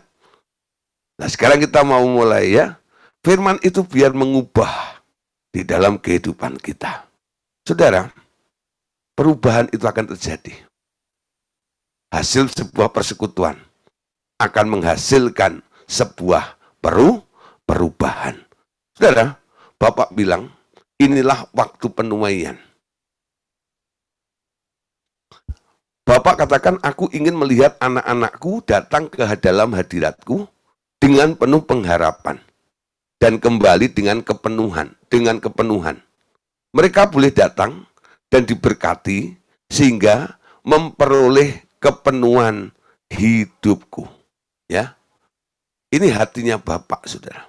Nah, sekarang kita mau mulai ya. Firman itu biar mengubah di dalam kehidupan kita. Saudara, perubahan itu akan terjadi. Hasil sebuah persekutuan akan menghasilkan sebuah peru perubahan. Saudara, Bapak bilang, inilah waktu penuaian. Bapak katakan, aku ingin melihat anak-anakku datang ke dalam hadiratku dengan penuh pengharapan dan kembali dengan kepenuhan, dengan kepenuhan. Mereka boleh datang dan diberkati sehingga memperoleh kepenuhan hidupku. Ya. Ini hatinya Bapak, Saudara.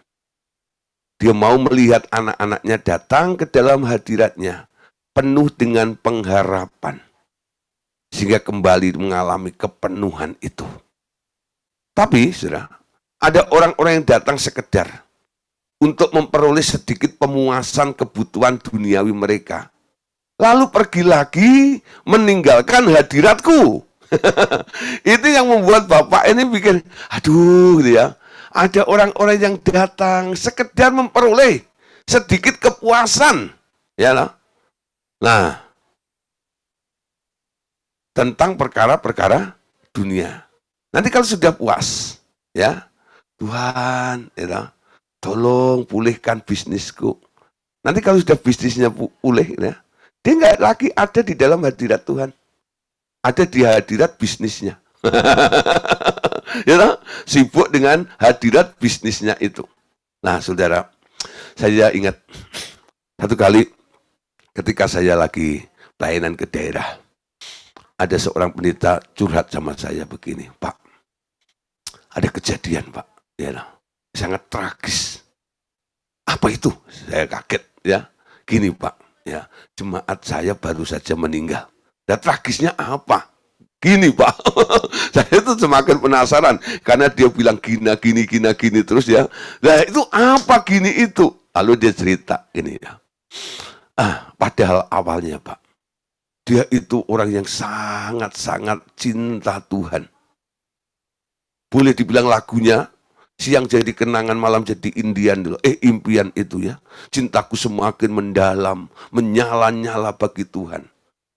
Dia mau melihat anak-anaknya datang ke dalam hadiratnya, penuh dengan pengharapan. Sehingga kembali mengalami kepenuhan itu. Tapi, Saudara, ada orang-orang yang datang sekedar untuk memperoleh sedikit pemuasan kebutuhan duniawi mereka. Lalu pergi lagi meninggalkan hadiratku. itu yang membuat bapak ini bikin, aduh gitu ya. Ada orang-orang yang datang sekedar memperoleh sedikit kepuasan. Ya lah. Nah, tentang perkara-perkara dunia. Nanti kalau sudah puas, ya Tuhan, ya, tolong pulihkan bisnisku. Nanti kalau sudah bisnisnya pulih, ya, dia nggak lagi ada di dalam hadirat Tuhan. Ada di hadirat bisnisnya. ya, you sibuk dengan hadirat bisnisnya itu. Nah, saudara, saya ingat satu kali ketika saya lagi pelayanan ke daerah, ada seorang pendeta curhat sama saya begini, Pak, ada kejadian, Pak, ya you sangat tragis. Apa itu? Saya kaget ya. Gini Pak, ya jemaat saya baru saja meninggal. Dan tragisnya apa? Gini Pak, saya itu semakin penasaran karena dia bilang gina, gini, gina, gini terus ya. Nah itu apa gini itu? Lalu dia cerita gini ya. Ah, padahal awalnya Pak, dia itu orang yang sangat-sangat cinta Tuhan. Boleh dibilang lagunya Siang jadi kenangan, malam jadi indian dulu. Eh impian itu ya. Cintaku semakin mendalam, menyala-nyala bagi Tuhan.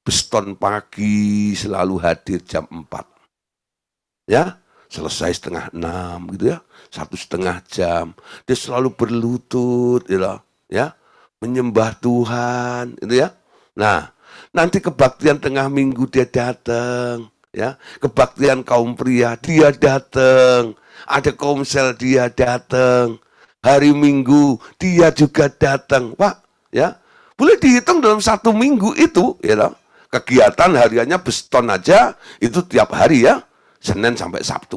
Beston pagi selalu hadir jam 4. Ya, selesai setengah enam gitu ya. Satu setengah jam. Dia selalu berlutut gitu ya. Menyembah Tuhan gitu ya. Nah, nanti kebaktian tengah minggu dia datang ya kebaktian kaum pria dia datang ada komsel dia datang, hari Minggu dia juga datang. pak ya boleh dihitung dalam satu minggu itu, ya you know. kegiatan hariannya beston aja itu tiap hari ya Senin sampai Sabtu.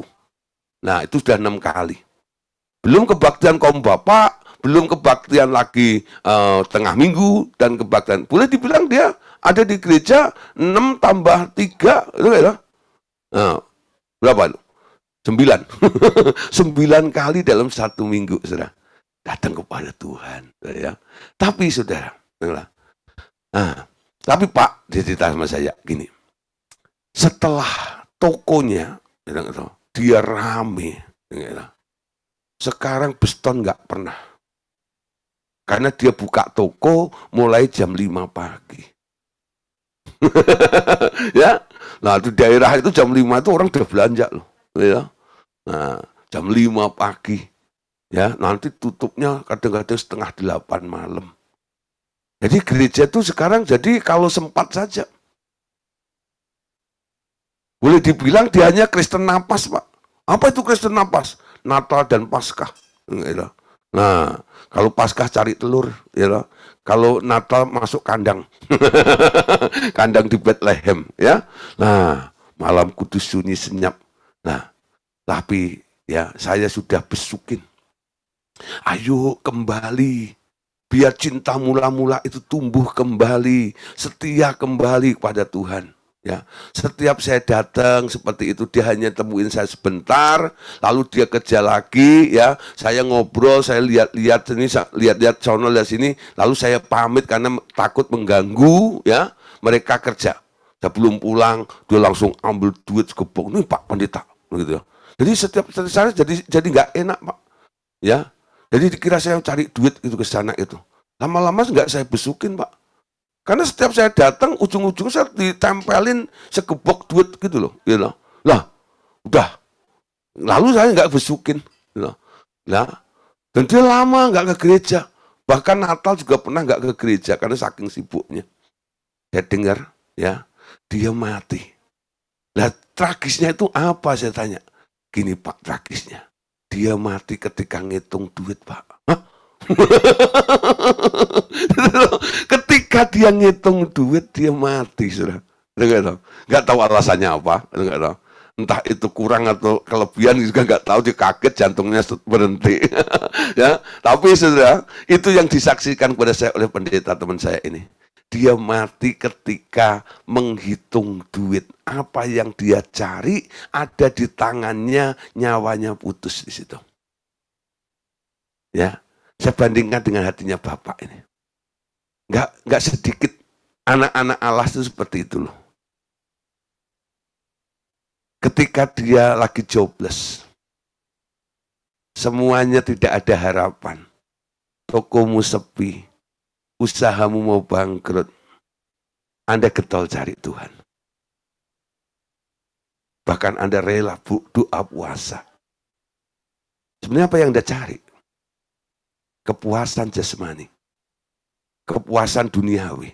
Nah itu sudah enam kali. Belum kebaktian kaum bapak, belum kebaktian lagi uh, tengah minggu dan kebaktian. Boleh dibilang dia ada di gereja enam tambah tiga itu ya. Nah, berapa itu? Sembilan. Sembilan kali dalam satu minggu, saudara. Datang kepada Tuhan. ya. Tapi, saudara, saudara nah, tapi Pak, di cerita sama saya gini. Setelah tokonya, saudara, dia rame. Sekarang Beston nggak pernah. Karena dia buka toko mulai jam lima pagi. ya, nah di daerah itu jam lima itu orang udah belanja loh. Ya. Nah, jam 5 pagi. Ya, nanti tutupnya kadang-kadang setengah delapan malam. Jadi gereja itu sekarang jadi kalau sempat saja. Boleh dibilang dia hanya Kristen nafas Pak. Apa itu Kristen nafas Natal dan Paskah. Ya nah, kalau Paskah cari telur, ya. Kalau Natal masuk kandang. kandang di Bethlehem, ya. Nah, malam kudus sunyi senyap. Nah, tapi ya saya sudah besukin. Ayo kembali. Biar cinta mula-mula itu tumbuh kembali, setia kembali kepada Tuhan. Ya, setiap saya datang seperti itu dia hanya temuin saya sebentar, lalu dia kerja lagi ya. Saya ngobrol, saya lihat-lihat sini, lihat-lihat channel lihat sini, lalu saya pamit karena takut mengganggu ya. Mereka kerja. Saya belum pulang, dia langsung ambil duit segepok. Nih Pak Pendeta begitu. ya jadi setiap saya jadi jadi nggak enak pak, ya. Jadi dikira saya cari duit itu ke sana itu. Lama-lama nggak saya besukin pak. Karena setiap saya datang ujung-ujung saya ditempelin segebok duit gitu loh, Ya loh. Lah, udah. Lalu saya nggak besukin, gitu loh. lah. dan dia lama nggak ke gereja. Bahkan Natal juga pernah nggak ke gereja karena saking sibuknya. Saya dengar, ya, dia mati. Nah, tragisnya itu apa saya tanya? Gini Pak tragisnya, dia mati ketika ngitung duit Pak. ketika dia ngitung duit dia mati sudah nggak tahu nggak tahu alasannya apa nggak tahu entah itu kurang atau kelebihan juga nggak tahu dia kaget jantungnya berhenti ya tapi sudah itu yang disaksikan kepada saya oleh pendeta teman saya ini dia mati ketika menghitung duit. Apa yang dia cari ada di tangannya, nyawanya putus di situ. Ya, saya bandingkan dengan hatinya Bapak ini. Nggak, nggak sedikit anak-anak Allah itu seperti itu loh. Ketika dia lagi jobless, semuanya tidak ada harapan. Tokomu sepi, usahamu mau bangkrut, Anda getol cari Tuhan. Bahkan Anda rela doa puasa. Sebenarnya apa yang Anda cari? Kepuasan jasmani. Kepuasan duniawi.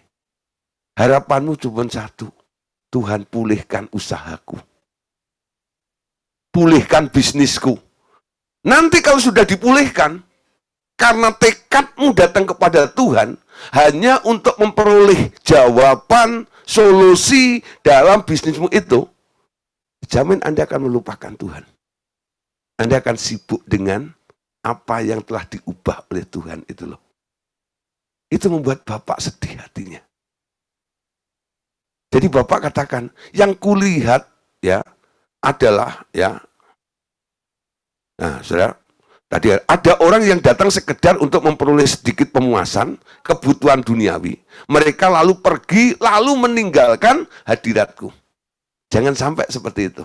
Harapanmu cuma satu. Tuhan pulihkan usahaku. Pulihkan bisnisku. Nanti kalau sudah dipulihkan, karena tekadmu datang kepada Tuhan, hanya untuk memperoleh jawaban, solusi dalam bisnismu itu, jamin Anda akan melupakan Tuhan. Anda akan sibuk dengan apa yang telah diubah oleh Tuhan itu loh. Itu membuat Bapak sedih hatinya. Jadi Bapak katakan, yang kulihat ya adalah ya Nah, Saudara, Tadi ada orang yang datang sekedar untuk memperoleh sedikit pemuasan, kebutuhan duniawi. Mereka lalu pergi, lalu meninggalkan hadiratku. Jangan sampai seperti itu.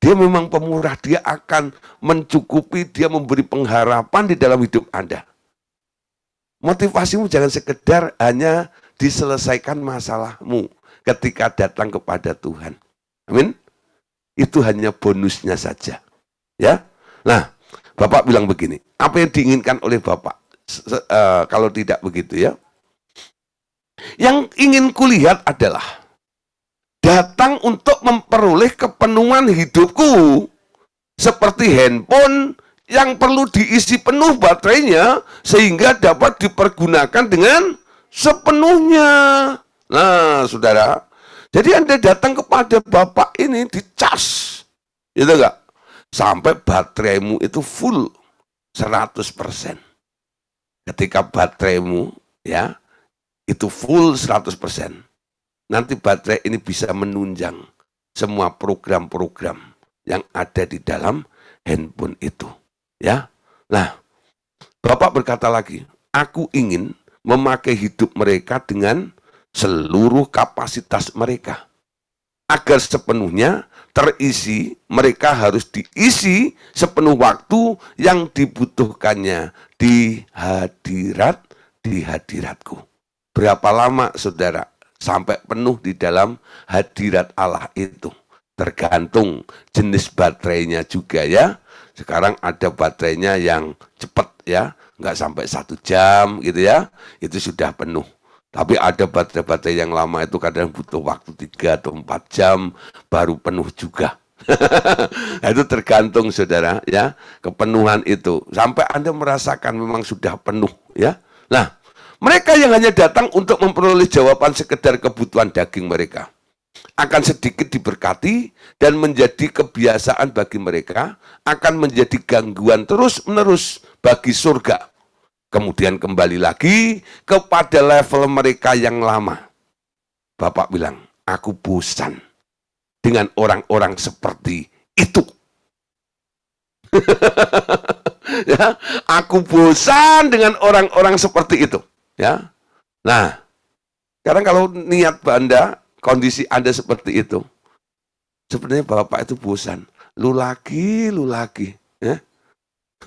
Dia memang pemurah, dia akan mencukupi, dia memberi pengharapan di dalam hidup Anda. Motivasimu jangan sekedar hanya diselesaikan masalahmu ketika datang kepada Tuhan. Amin. Itu hanya bonusnya saja. Ya. Nah, Bapak bilang begini, apa yang diinginkan oleh Bapak? Se uh, kalau tidak begitu ya. Yang ingin kulihat adalah datang untuk memperoleh kepenuhan hidupku seperti handphone yang perlu diisi penuh baterainya sehingga dapat dipergunakan dengan sepenuhnya. Nah, Saudara, jadi Anda datang kepada Bapak ini dicas. Gitu enggak? sampai bateraimu itu full 100%. Ketika bateraimu ya itu full 100%. Nanti baterai ini bisa menunjang semua program-program yang ada di dalam handphone itu, ya. Nah, Bapak berkata lagi, aku ingin memakai hidup mereka dengan seluruh kapasitas mereka agar sepenuhnya terisi, mereka harus diisi sepenuh waktu yang dibutuhkannya di hadirat, di hadiratku. Berapa lama saudara sampai penuh di dalam hadirat Allah itu? Tergantung jenis baterainya juga ya. Sekarang ada baterainya yang cepat ya, nggak sampai satu jam gitu ya, itu sudah penuh. Tapi ada baterai-baterai yang lama itu kadang butuh waktu 3 atau 4 jam baru penuh juga. Nah, itu tergantung saudara ya kepenuhan itu sampai anda merasakan memang sudah penuh ya. Nah mereka yang hanya datang untuk memperoleh jawaban sekedar kebutuhan daging mereka akan sedikit diberkati dan menjadi kebiasaan bagi mereka akan menjadi gangguan terus menerus bagi surga Kemudian kembali lagi kepada level mereka yang lama. Bapak bilang, aku bosan dengan orang-orang seperti itu. ya, aku bosan dengan orang-orang seperti itu. Ya, nah, sekarang kalau niat Anda, kondisi Anda seperti itu, sebenarnya Bapak itu bosan. Lu lagi, lu lagi. Ya?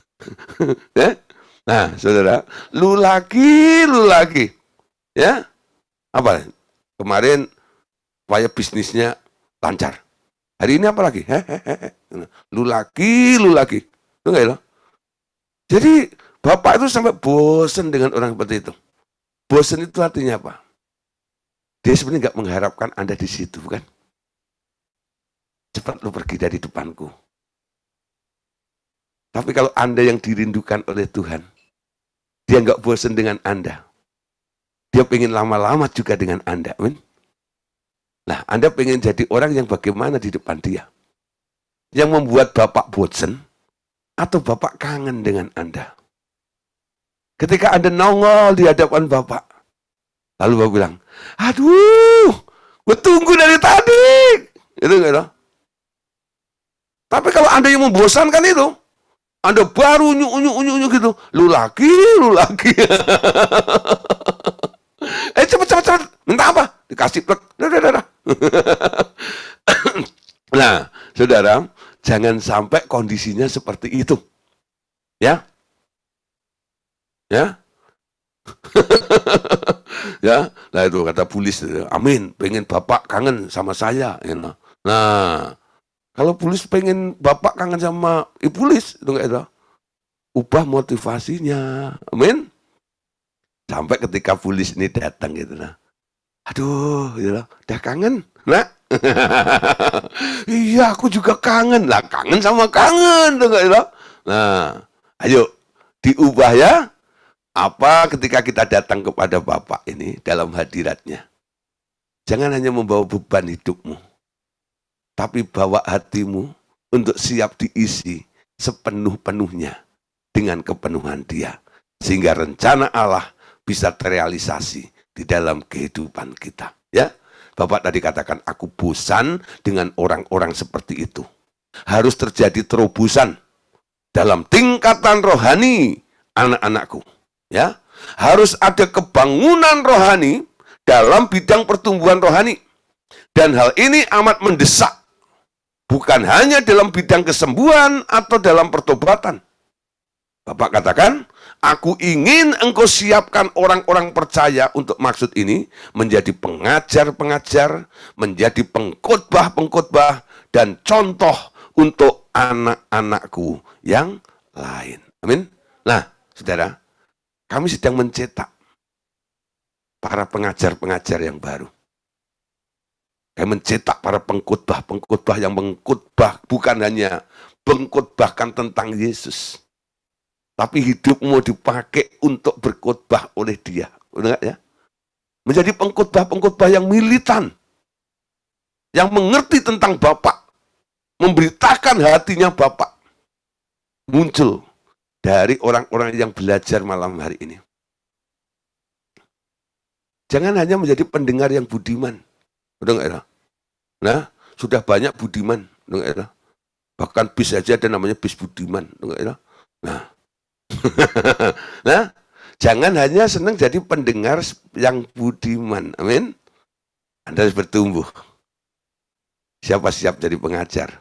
ya? Nah, saudara, lu lagi, lu lagi. Ya, apa? Kemarin supaya bisnisnya lancar. Hari ini apa lagi? Hehehe. Lu lagi, lu lagi. Itu enggak ya? Jadi Bapak itu sampai bosen dengan orang seperti itu. Bosen itu artinya apa? Dia sebenarnya nggak mengharapkan Anda di situ, kan? Cepat lu pergi dari depanku. Tapi kalau Anda yang dirindukan oleh Tuhan, dia nggak bosan dengan Anda. Dia pengen lama-lama juga dengan Anda. Amin. Nah, Anda pengen jadi orang yang bagaimana di depan dia. Yang membuat Bapak bosan atau Bapak kangen dengan Anda. Ketika Anda nongol di hadapan Bapak, lalu Bapak bilang, aduh, gue tunggu dari tadi. Itu enggak, you Tapi kalau Anda yang membosankan itu, anda baru unyu unyu unyu unyu gitu. Lu lagi, lu lagi. eh cepet cepet cepet. Minta apa? Dikasih plek. Dah, dah, dah. nah, saudara, jangan sampai kondisinya seperti itu. Ya. Ya. ya, nah itu kata polis. amin, pengen bapak kangen sama saya. Nah, kalau Pulis pengen Bapak kangen sama polis, itu enggak itu. Ubah motivasinya. Amin. Sampai ketika Pulis ini datang gitu nah. Aduh, gitu lah. Udah kangen, nak? iya, aku juga kangen. Lah, kangen sama kangen, enggak itu. Nah, ayo diubah ya. Apa ketika kita datang kepada Bapak ini dalam hadiratnya. Jangan hanya membawa beban hidupmu tapi bawa hatimu untuk siap diisi sepenuh-penuhnya dengan kepenuhan dia. Sehingga rencana Allah bisa terrealisasi di dalam kehidupan kita. Ya, Bapak tadi katakan, aku bosan dengan orang-orang seperti itu. Harus terjadi terobosan dalam tingkatan rohani anak-anakku. Ya, harus ada kebangunan rohani dalam bidang pertumbuhan rohani. Dan hal ini amat mendesak Bukan hanya dalam bidang kesembuhan atau dalam pertobatan. Bapak katakan, Aku ingin engkau siapkan orang-orang percaya untuk maksud ini menjadi pengajar-pengajar, menjadi pengkhotbah-pengkhotbah dan contoh untuk anak-anakku yang lain. Amin. Nah, Saudara, kami sedang mencetak para pengajar-pengajar yang baru. Kami mencetak para pengkutbah pengkutbah yang mengkutbah bukan hanya pengkutbahkan tentang Yesus. Tapi hidupmu dipakai untuk berkutbah oleh dia. Benar ya? Menjadi pengkutbah pengkutbah yang militan. Yang mengerti tentang Bapak. Memberitakan hatinya Bapak. Muncul dari orang-orang yang belajar malam hari ini. Jangan hanya menjadi pendengar yang budiman, Udah enggak Nah, sudah banyak budiman, enggak Bahkan bis saja ada namanya bis budiman, enggak Nah. nah, jangan hanya senang jadi pendengar yang budiman. Amin. Anda harus bertumbuh. Siapa siap jadi pengajar?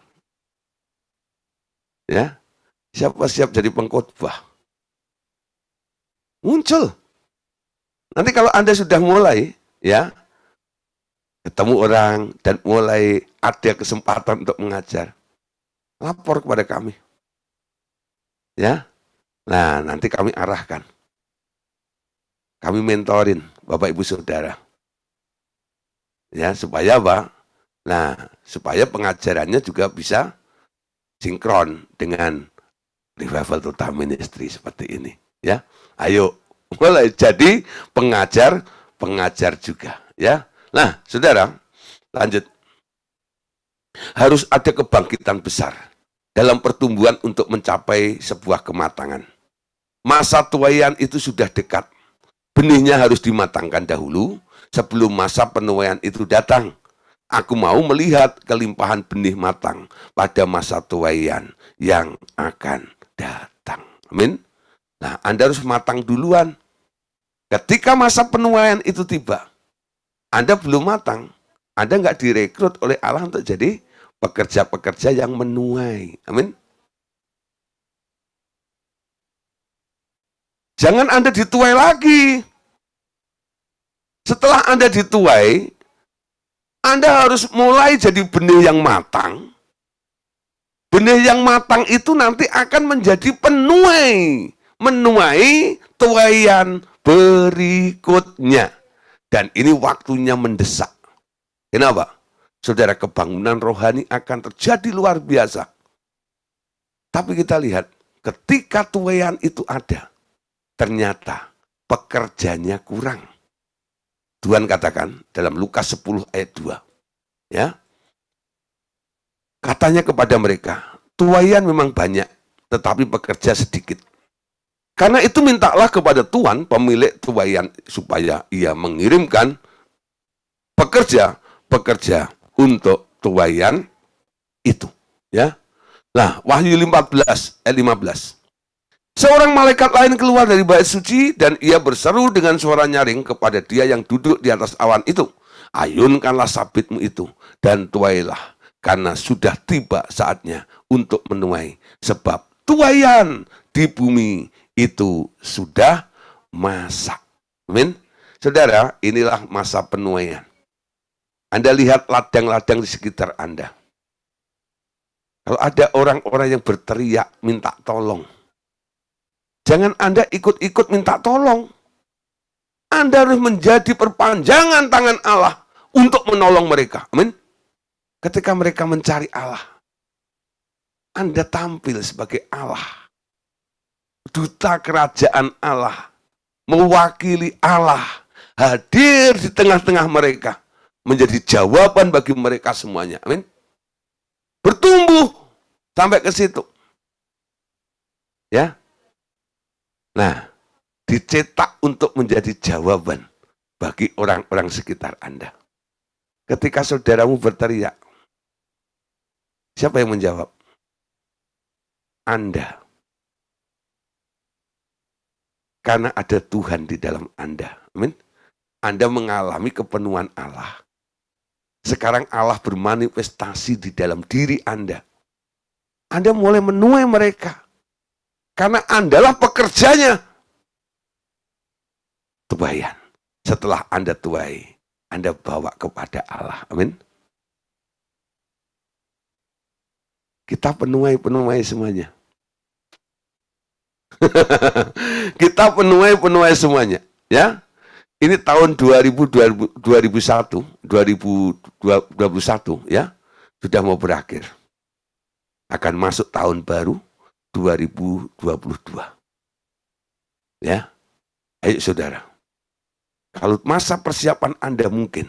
Ya. Siapa siap jadi pengkhotbah? Muncul. Nanti kalau Anda sudah mulai, ya, ketemu orang, dan mulai ada kesempatan untuk mengajar. Lapor kepada kami. Ya, Nah, nanti kami arahkan. Kami mentorin Bapak Ibu Saudara. Ya, supaya apa? Nah, supaya pengajarannya juga bisa sinkron dengan revival total ministry seperti ini, ya. Ayo mulai jadi pengajar, pengajar juga, ya. Nah, saudara, lanjut. Harus ada kebangkitan besar dalam pertumbuhan untuk mencapai sebuah kematangan. Masa tuayan itu sudah dekat. Benihnya harus dimatangkan dahulu sebelum masa penuaian itu datang. Aku mau melihat kelimpahan benih matang pada masa tuayan yang akan datang. Amin. Nah, Anda harus matang duluan. Ketika masa penuaian itu tiba, anda belum matang. Anda nggak direkrut oleh Allah untuk jadi pekerja-pekerja yang menuai. Amin. Jangan Anda dituai lagi. Setelah Anda dituai, Anda harus mulai jadi benih yang matang. Benih yang matang itu nanti akan menjadi penuai. Menuai tuaian berikutnya. Dan ini waktunya mendesak. Kenapa? Saudara, kebangunan rohani akan terjadi luar biasa. Tapi kita lihat, ketika tuwean itu ada, ternyata pekerjanya kurang. Tuhan katakan dalam Lukas 10 ayat 2. Ya. Katanya kepada mereka, tuayan memang banyak, tetapi pekerja sedikit. Karena itu mintalah kepada Tuhan pemilik tuayan supaya ia mengirimkan pekerja-pekerja untuk tuayan itu. Ya, Nah, Wahyu 14, eh 15. Seorang malaikat lain keluar dari bait suci dan ia berseru dengan suara nyaring kepada dia yang duduk di atas awan itu. Ayunkanlah sabitmu itu dan tuailah karena sudah tiba saatnya untuk menuai. Sebab tuayan di bumi itu sudah masa, Amin. Saudara, inilah masa penuaian. Anda lihat ladang-ladang di sekitar Anda. Kalau ada orang-orang yang berteriak minta tolong, jangan Anda ikut-ikut minta tolong. Anda harus menjadi perpanjangan tangan Allah untuk menolong mereka. Amin. Ketika mereka mencari Allah, Anda tampil sebagai Allah duta kerajaan Allah, mewakili Allah, hadir di tengah-tengah mereka, menjadi jawaban bagi mereka semuanya. Amin. Bertumbuh sampai ke situ. Ya. Nah, dicetak untuk menjadi jawaban bagi orang-orang sekitar Anda. Ketika saudaramu berteriak, siapa yang menjawab? Anda karena ada Tuhan di dalam Anda. Amin. Anda mengalami kepenuhan Allah. Sekarang Allah bermanifestasi di dalam diri Anda. Anda mulai menuai mereka. Karena Andalah pekerjanya. Tuayan. Setelah Anda tuai, Anda bawa kepada Allah. Amin. Kita penuai-penuai semuanya. kita penuai-penuai semuanya, ya. Ini tahun 2001, 2021 ya, sudah mau berakhir. Akan masuk tahun baru 2022. Ya. Ayo saudara. Kalau masa persiapan Anda mungkin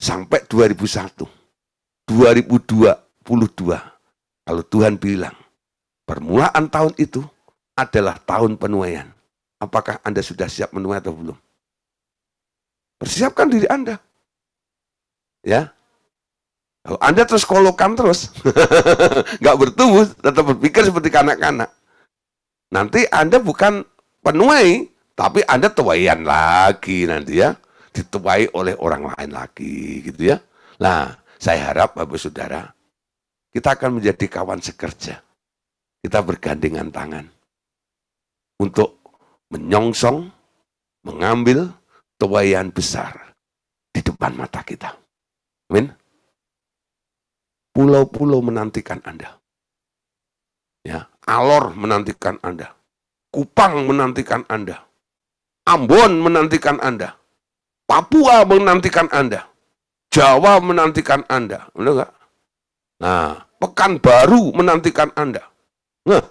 sampai 2001, 2022, kalau Tuhan bilang permulaan tahun itu adalah tahun penuaian. Apakah Anda sudah siap menuai atau belum? Persiapkan diri Anda. Ya. Kalau Anda terus kolokan terus, nggak bertumbuh, tetap berpikir seperti kanak-kanak. Nanti Anda bukan penuai, tapi Anda tuaian lagi nanti ya. Dituai oleh orang lain lagi gitu ya. Nah, saya harap Bapak Saudara, kita akan menjadi kawan sekerja kita bergandengan tangan untuk menyongsong, mengambil tuayan besar di depan mata kita. Amin. Pulau-pulau menantikan Anda. Ya, Alor menantikan Anda. Kupang menantikan Anda. Ambon menantikan Anda. Papua menantikan Anda. Jawa menantikan Anda. Benar nggak? Nah, Pekanbaru menantikan Anda. Nah,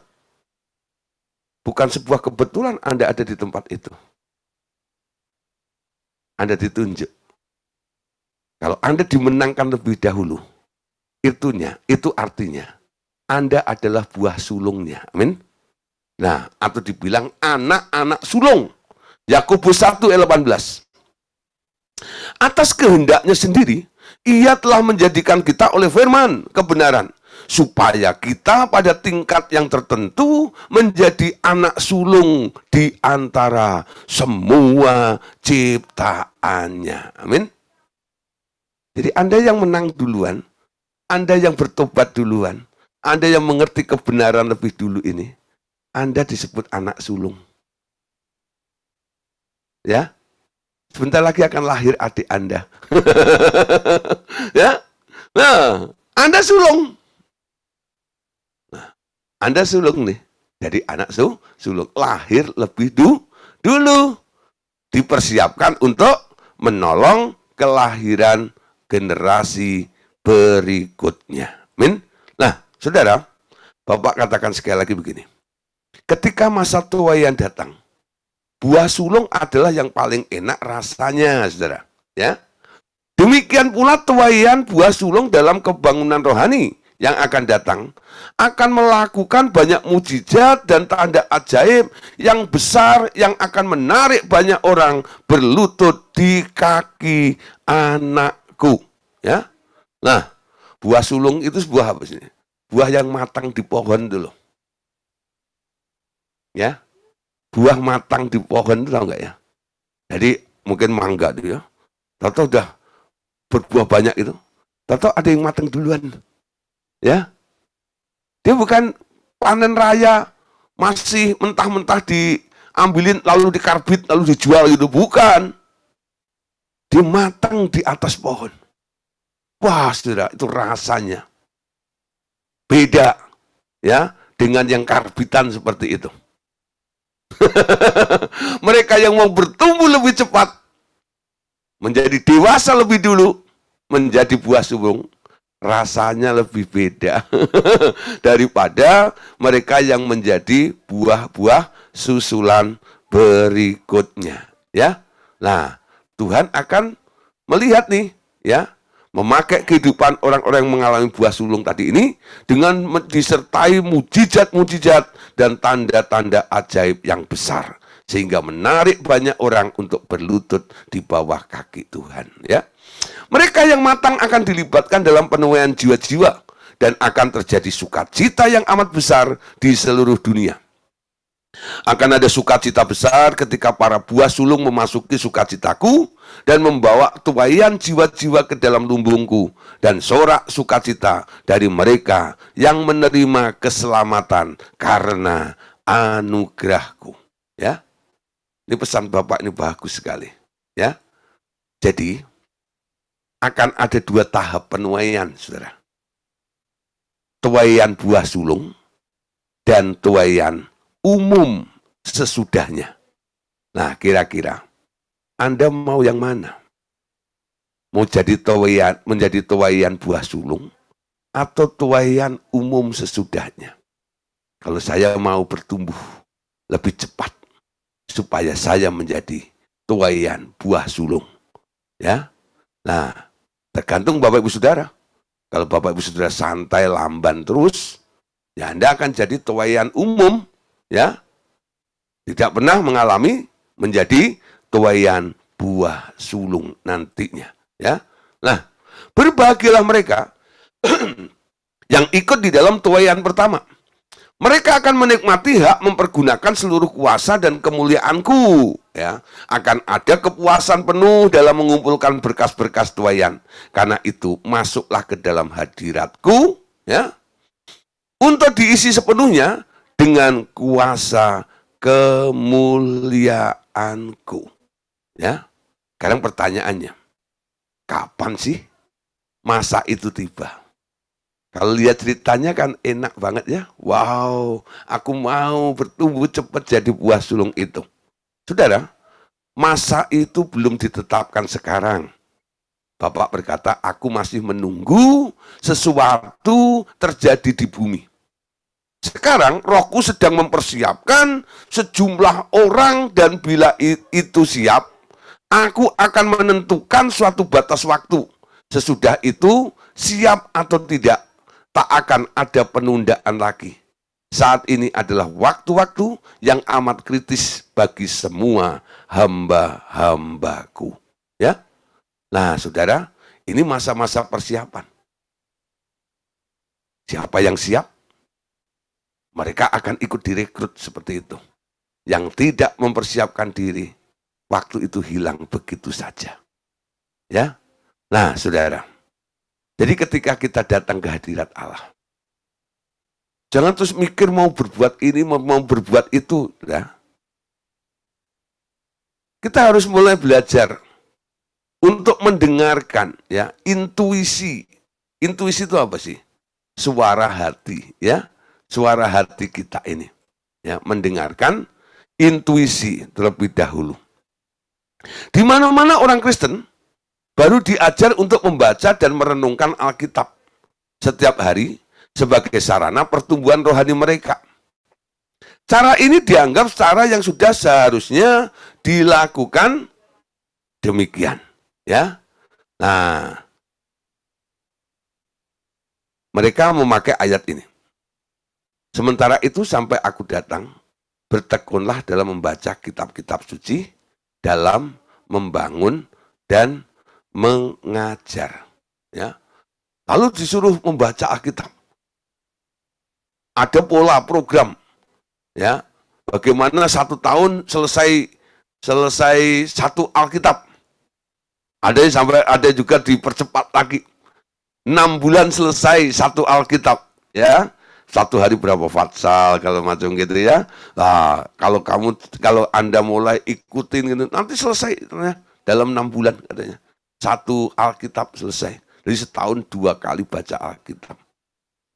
bukan sebuah kebetulan Anda ada di tempat itu. Anda ditunjuk. Kalau Anda dimenangkan lebih dahulu, itunya, itu artinya Anda adalah buah sulungnya. Amin. Nah, atau dibilang anak-anak sulung. Yakobus 1 ayat 18. Atas kehendaknya sendiri, ia telah menjadikan kita oleh firman kebenaran supaya kita pada tingkat yang tertentu menjadi anak sulung di antara semua ciptaannya. Amin. Jadi Anda yang menang duluan, Anda yang bertobat duluan, Anda yang mengerti kebenaran lebih dulu ini, Anda disebut anak sulung. Ya, sebentar lagi akan lahir adik Anda. ya, nah, Anda sulung. Anda sulung nih. Jadi anak su, sulung lahir lebih du, dulu dipersiapkan untuk menolong kelahiran generasi berikutnya. Min. Nah, Saudara, Bapak katakan sekali lagi begini. Ketika masa tua yang datang, buah sulung adalah yang paling enak rasanya, Saudara, ya. Demikian pula tuayan buah sulung dalam kebangunan rohani yang akan datang akan melakukan banyak mujizat dan tanda ajaib yang besar yang akan menarik banyak orang berlutut di kaki anakku ya nah buah sulung itu sebuah apa sih buah yang matang di pohon dulu ya buah matang di pohon itu tau nggak ya jadi mungkin mangga dia ya tahu udah berbuah banyak itu tahu ada yang matang duluan Ya. Dia bukan panen raya masih mentah-mentah diambilin lalu dikarbit lalu dijual gitu, bukan. Dia matang di atas pohon. Wah, saudara, itu rasanya. Beda ya dengan yang karbitan seperti itu. Mereka yang mau bertumbuh lebih cepat, menjadi dewasa lebih dulu, menjadi buah subung, rasanya lebih beda daripada mereka yang menjadi buah-buah susulan berikutnya ya nah Tuhan akan melihat nih ya memakai kehidupan orang-orang yang mengalami buah sulung tadi ini dengan disertai mujizat-mujizat dan tanda-tanda ajaib yang besar sehingga menarik banyak orang untuk berlutut di bawah kaki Tuhan ya mereka yang matang akan dilibatkan dalam penuaian jiwa-jiwa dan akan terjadi sukacita yang amat besar di seluruh dunia. Akan ada sukacita besar ketika para buah sulung memasuki sukacitaku dan membawa tuayan jiwa-jiwa ke dalam lumbungku dan sorak sukacita dari mereka yang menerima keselamatan karena anugerahku. Ya, ini pesan Bapak ini bagus sekali. Ya, jadi akan ada dua tahap penuaian, saudara. Tuaian buah sulung dan tuaian umum sesudahnya. Nah, kira-kira Anda mau yang mana? Mau jadi tuaian, menjadi tuaian buah sulung atau tuaian umum sesudahnya? Kalau saya mau bertumbuh lebih cepat supaya saya menjadi tuaian buah sulung, ya. Nah, Tergantung Bapak Ibu Saudara. Kalau Bapak Ibu Saudara santai lamban terus, ya Anda akan jadi tuayan umum, ya. Tidak pernah mengalami menjadi tuayan buah sulung nantinya, ya. Nah, berbahagialah mereka yang ikut di dalam tuayan pertama mereka akan menikmati hak mempergunakan seluruh kuasa dan kemuliaanku. Ya, akan ada kepuasan penuh dalam mengumpulkan berkas-berkas tuayan. Karena itu masuklah ke dalam hadiratku, ya, untuk diisi sepenuhnya dengan kuasa kemuliaanku. Ya, sekarang pertanyaannya, kapan sih masa itu tiba? Kalau lihat ceritanya kan enak banget ya. Wow, aku mau bertumbuh cepat jadi buah sulung itu. Saudara, masa itu belum ditetapkan sekarang. Bapak berkata, aku masih menunggu sesuatu terjadi di bumi. Sekarang rohku sedang mempersiapkan sejumlah orang dan bila itu siap, aku akan menentukan suatu batas waktu. Sesudah itu siap atau tidak tak akan ada penundaan lagi. Saat ini adalah waktu-waktu yang amat kritis bagi semua hamba-hambaku. Ya, Nah, saudara, ini masa-masa persiapan. Siapa yang siap? Mereka akan ikut direkrut seperti itu. Yang tidak mempersiapkan diri, waktu itu hilang begitu saja. Ya, nah, saudara. Jadi ketika kita datang ke hadirat Allah, jangan terus mikir mau berbuat ini, mau berbuat itu. Ya. Kita harus mulai belajar untuk mendengarkan ya intuisi. Intuisi itu apa sih? Suara hati ya, suara hati kita ini. Ya, mendengarkan intuisi terlebih dahulu. Di mana-mana orang Kristen baru diajar untuk membaca dan merenungkan Alkitab setiap hari sebagai sarana pertumbuhan rohani mereka. Cara ini dianggap cara yang sudah seharusnya dilakukan demikian, ya. Nah, mereka memakai ayat ini. Sementara itu sampai aku datang, bertekunlah dalam membaca kitab-kitab suci, dalam membangun dan mengajar. Ya. Lalu disuruh membaca Alkitab. Ada pola program, ya. Bagaimana satu tahun selesai selesai satu Alkitab. Ada yang sampai ada juga dipercepat lagi. Enam bulan selesai satu Alkitab, ya. Satu hari berapa fatsal kalau macam gitu ya. Nah, kalau kamu kalau Anda mulai ikutin gitu, nanti selesai ya, dalam enam bulan katanya satu Alkitab selesai. Jadi setahun dua kali baca Alkitab.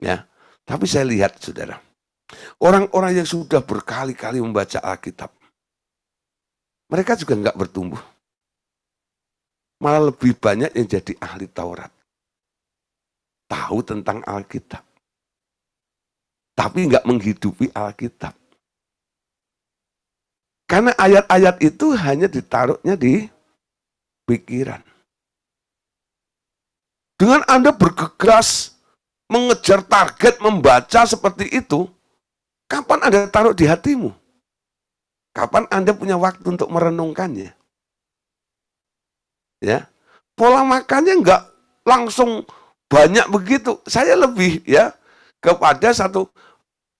Ya. Tapi saya lihat saudara, orang-orang yang sudah berkali-kali membaca Alkitab, mereka juga nggak bertumbuh. Malah lebih banyak yang jadi ahli Taurat. Tahu tentang Alkitab. Tapi nggak menghidupi Alkitab. Karena ayat-ayat itu hanya ditaruhnya di pikiran. Dengan Anda bergegas mengejar target membaca seperti itu, kapan Anda taruh di hatimu? Kapan Anda punya waktu untuk merenungkannya? Ya, pola makannya nggak langsung banyak begitu. Saya lebih ya kepada satu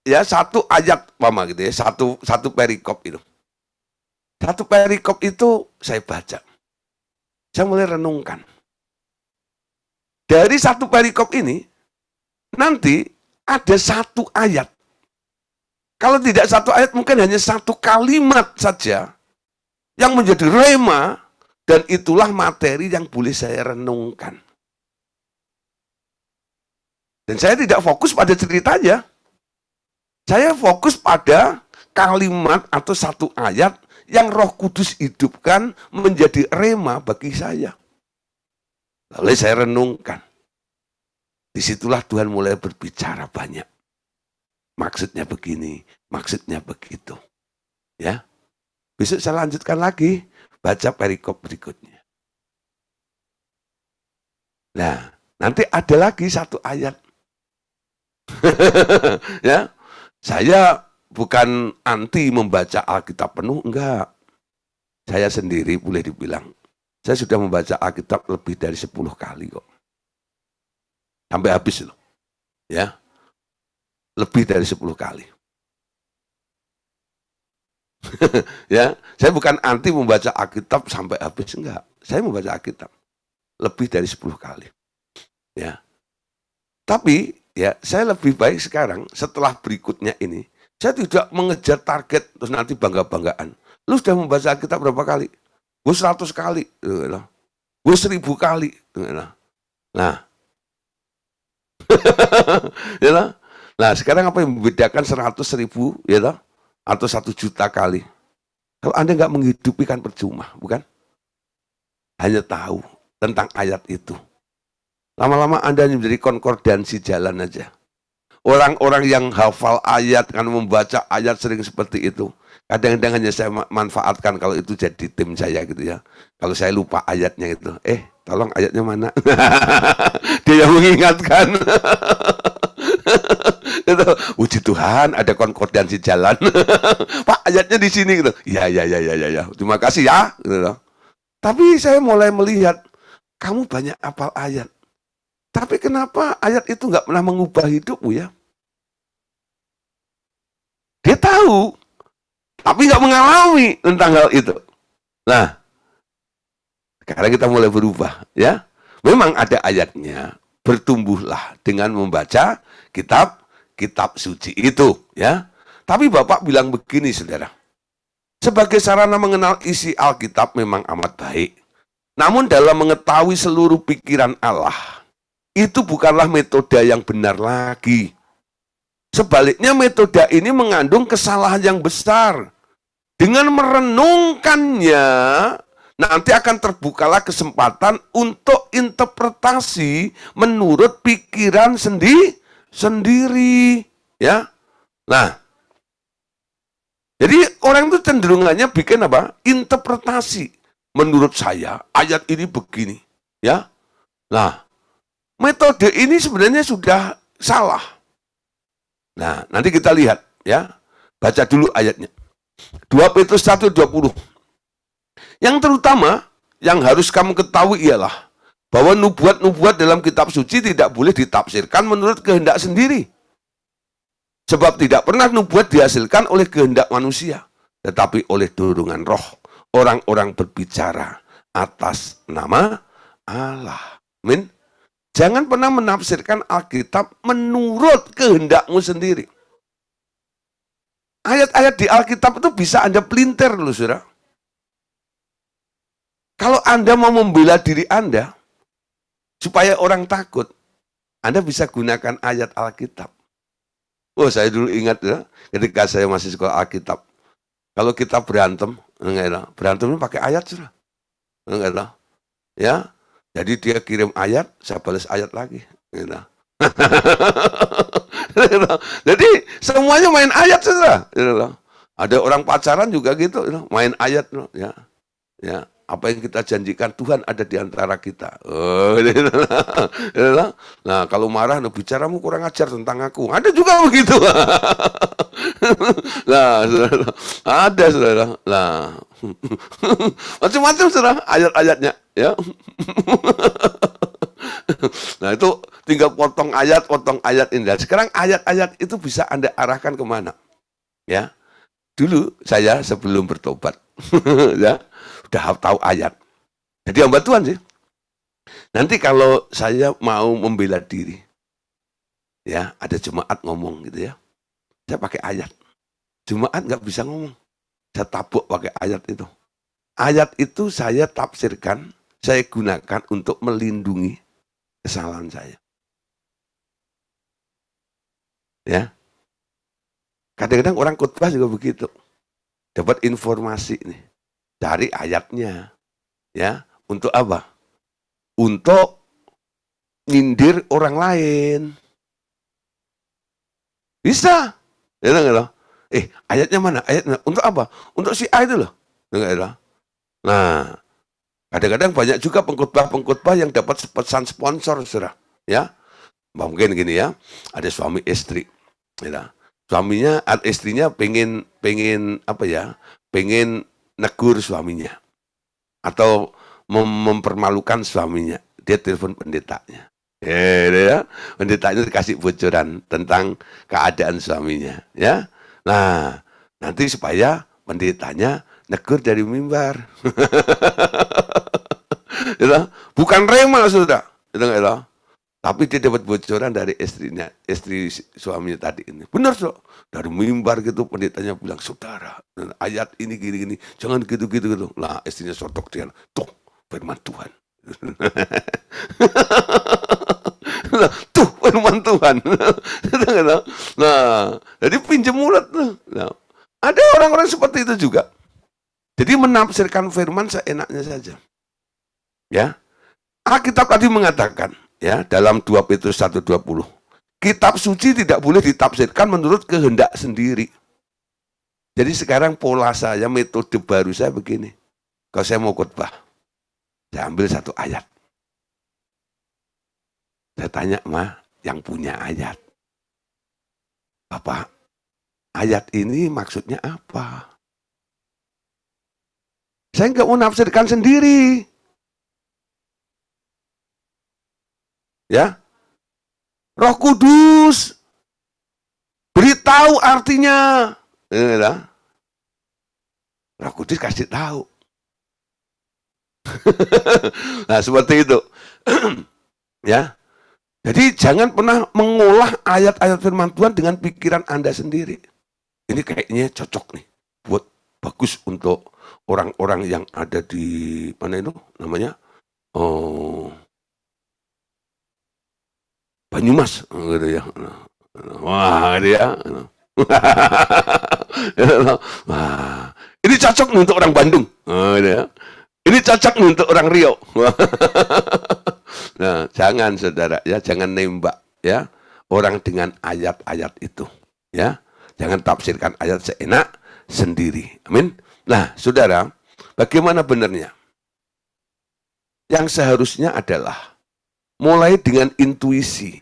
ya satu ayat mama gitu ya satu satu perikop itu satu perikop itu saya baca saya mulai renungkan dari satu perikop ini, nanti ada satu ayat. Kalau tidak satu ayat, mungkin hanya satu kalimat saja yang menjadi rema dan itulah materi yang boleh saya renungkan. Dan saya tidak fokus pada ceritanya. Saya fokus pada kalimat atau satu ayat yang roh kudus hidupkan menjadi rema bagi saya. Lalu saya renungkan. Disitulah Tuhan mulai berbicara banyak. Maksudnya begini, maksudnya begitu. Ya, Besok saya lanjutkan lagi. Baca perikop berikutnya. Nah, nanti ada lagi satu ayat. ya, saya bukan anti membaca Alkitab penuh, enggak. Saya sendiri boleh dibilang saya sudah membaca Alkitab lebih dari 10 kali kok. Sampai habis loh. Ya. Lebih dari 10 kali. ya, saya bukan anti membaca Alkitab sampai habis enggak. Saya membaca Alkitab lebih dari 10 kali. Ya. Tapi ya, saya lebih baik sekarang setelah berikutnya ini, saya tidak mengejar target terus nanti bangga-banggaan. Lu sudah membaca Alkitab berapa kali? Gue seratus kali. Gitu kan. Gue seribu kali. Gitu kan. Nah. ya lah. Nah sekarang apa yang membedakan seratus ribu ya lah, atau satu juta kali? Kalau Anda nggak menghidupi kan percuma, bukan? Hanya tahu tentang ayat itu. Lama-lama Anda menjadi konkordansi jalan aja. Orang-orang yang hafal ayat, kan membaca ayat sering seperti itu. Kadang-kadang hanya saya manfaatkan kalau itu jadi tim saya gitu ya. Kalau saya lupa ayatnya itu, eh tolong ayatnya mana? Dia yang mengingatkan. uji uji Tuhan, ada konkordansi jalan. Pak, ayatnya di sini gitu. Ya, ya, ya, ya, ya, ya. Terima kasih ya. Gitu loh. Tapi saya mulai melihat kamu banyak apal ayat. Tapi kenapa ayat itu nggak pernah mengubah hidupmu ya? Dia tahu tapi nggak mengalami tentang hal itu. Nah, sekarang kita mulai berubah ya. Memang ada ayatnya, bertumbuhlah dengan membaca kitab kitab suci itu ya. Tapi Bapak bilang begini Saudara. Sebagai sarana mengenal isi Alkitab memang amat baik. Namun dalam mengetahui seluruh pikiran Allah, itu bukanlah metode yang benar lagi. Sebaliknya metode ini mengandung kesalahan yang besar. Dengan merenungkannya, nanti akan terbukalah kesempatan untuk interpretasi menurut pikiran sendi sendiri, ya. Nah, jadi orang itu cenderungannya bikin apa? Interpretasi. Menurut saya ayat ini begini, ya. Nah, metode ini sebenarnya sudah salah. Nah, nanti kita lihat ya. Baca dulu ayatnya. 2 Petrus 1:20. Yang terutama yang harus kamu ketahui ialah bahwa nubuat-nubuat dalam kitab suci tidak boleh ditafsirkan menurut kehendak sendiri. Sebab tidak pernah nubuat dihasilkan oleh kehendak manusia, tetapi oleh dorongan roh orang-orang berbicara atas nama Allah. Amin. Jangan pernah menafsirkan Alkitab menurut kehendakmu sendiri. Ayat-ayat di Alkitab itu bisa Anda pelintir loh, saudara. Kalau Anda mau membela diri Anda, supaya orang takut, Anda bisa gunakan ayat Alkitab. Oh, saya dulu ingat ya, ketika saya masih sekolah Alkitab. Kalau kita berantem, enggak enak. Berantem pakai ayat, saudara. Enggak Ya, jadi dia kirim ayat, saya balas ayat lagi. Gitu. gitu. Jadi semuanya main ayat saja. Gitu. Ada orang pacaran juga gitu, gitu. main ayat. Gitu. Ya. Ya apa yang kita janjikan Tuhan ada di antara kita. Oh, gitu. Gitu nah, kalau marah nah, bicaramu kurang ajar tentang aku. Ada juga begitu. nah, saudara, ada saudara. Nah, macam-macam saudara ayat-ayatnya ya. nah itu tinggal potong ayat, potong ayat indah. Sekarang ayat-ayat itu bisa Anda arahkan kemana? Ya. Dulu saya sebelum bertobat, ya udah tahu ayat. Jadi hamba Tuhan sih. Nanti kalau saya mau membela diri, ya ada jemaat ngomong gitu ya, saya pakai ayat. Jemaat nggak bisa ngomong, saya tabuk pakai ayat itu. Ayat itu saya tafsirkan, saya gunakan untuk melindungi kesalahan saya. Ya, kadang-kadang orang khotbah juga begitu, dapat informasi nih Cari ayatnya. Ya, untuk apa? Untuk nyindir orang lain. Bisa. Ya enggak loh. Eh, ayatnya mana? Ayatnya untuk apa? Untuk si A itu loh. Ya, enggak loh. Nah, kadang-kadang banyak juga pengkutbah pengkutbah yang dapat pesan sponsor, Saudara. Ya. Mungkin gini ya. Ada suami istri. Ya. Suaminya istrinya pengen pengen apa ya? Pengen negur suaminya atau mem mempermalukan suaminya. Dia telepon pendetanya. Ya, ya. Pendetanya dikasih bocoran tentang keadaan suaminya, ya. Nah, nanti supaya pendetanya negur dari mimbar. Ya Bukan rema, sudah Itu ya tapi dia dapat bocoran dari istrinya, istri suaminya tadi ini. Benar, so. Dari mimbar gitu pendetanya bilang, saudara, ayat ini gini-gini, jangan gitu-gitu. gitu. Lah istrinya sotok dia, tuh firman Tuhan. nah, tuh firman Tuhan. nah, jadi pinjam mulut. Nah, ada orang-orang seperti itu juga. Jadi menafsirkan firman seenaknya saja. Ya. Alkitab tadi mengatakan, ya dalam 2 Petrus 1:20. Kitab suci tidak boleh ditafsirkan menurut kehendak sendiri. Jadi sekarang pola saya, metode baru saya begini. Kalau saya mau khotbah, saya ambil satu ayat. Saya tanya, Ma, yang punya ayat. Bapak, ayat ini maksudnya apa? Saya nggak mau nafsirkan sendiri. Ya. Roh Kudus beritahu artinya. Ya, Roh Kudus kasih tahu. nah, seperti itu. ya. Jadi jangan pernah mengolah ayat-ayat firman Tuhan dengan pikiran Anda sendiri. Ini kayaknya cocok nih buat bagus untuk orang-orang yang ada di mana itu namanya? Oh, Banyumas gitu ya. Wah, gitu ya. Wah, ini cocok nih untuk orang Bandung. gitu ya. Ini cocok nih untuk orang Riau. nah, jangan saudara ya, jangan nembak ya orang dengan ayat-ayat itu ya. Jangan tafsirkan ayat seenak sendiri. Amin. Nah, saudara, bagaimana benarnya? Yang seharusnya adalah mulai dengan intuisi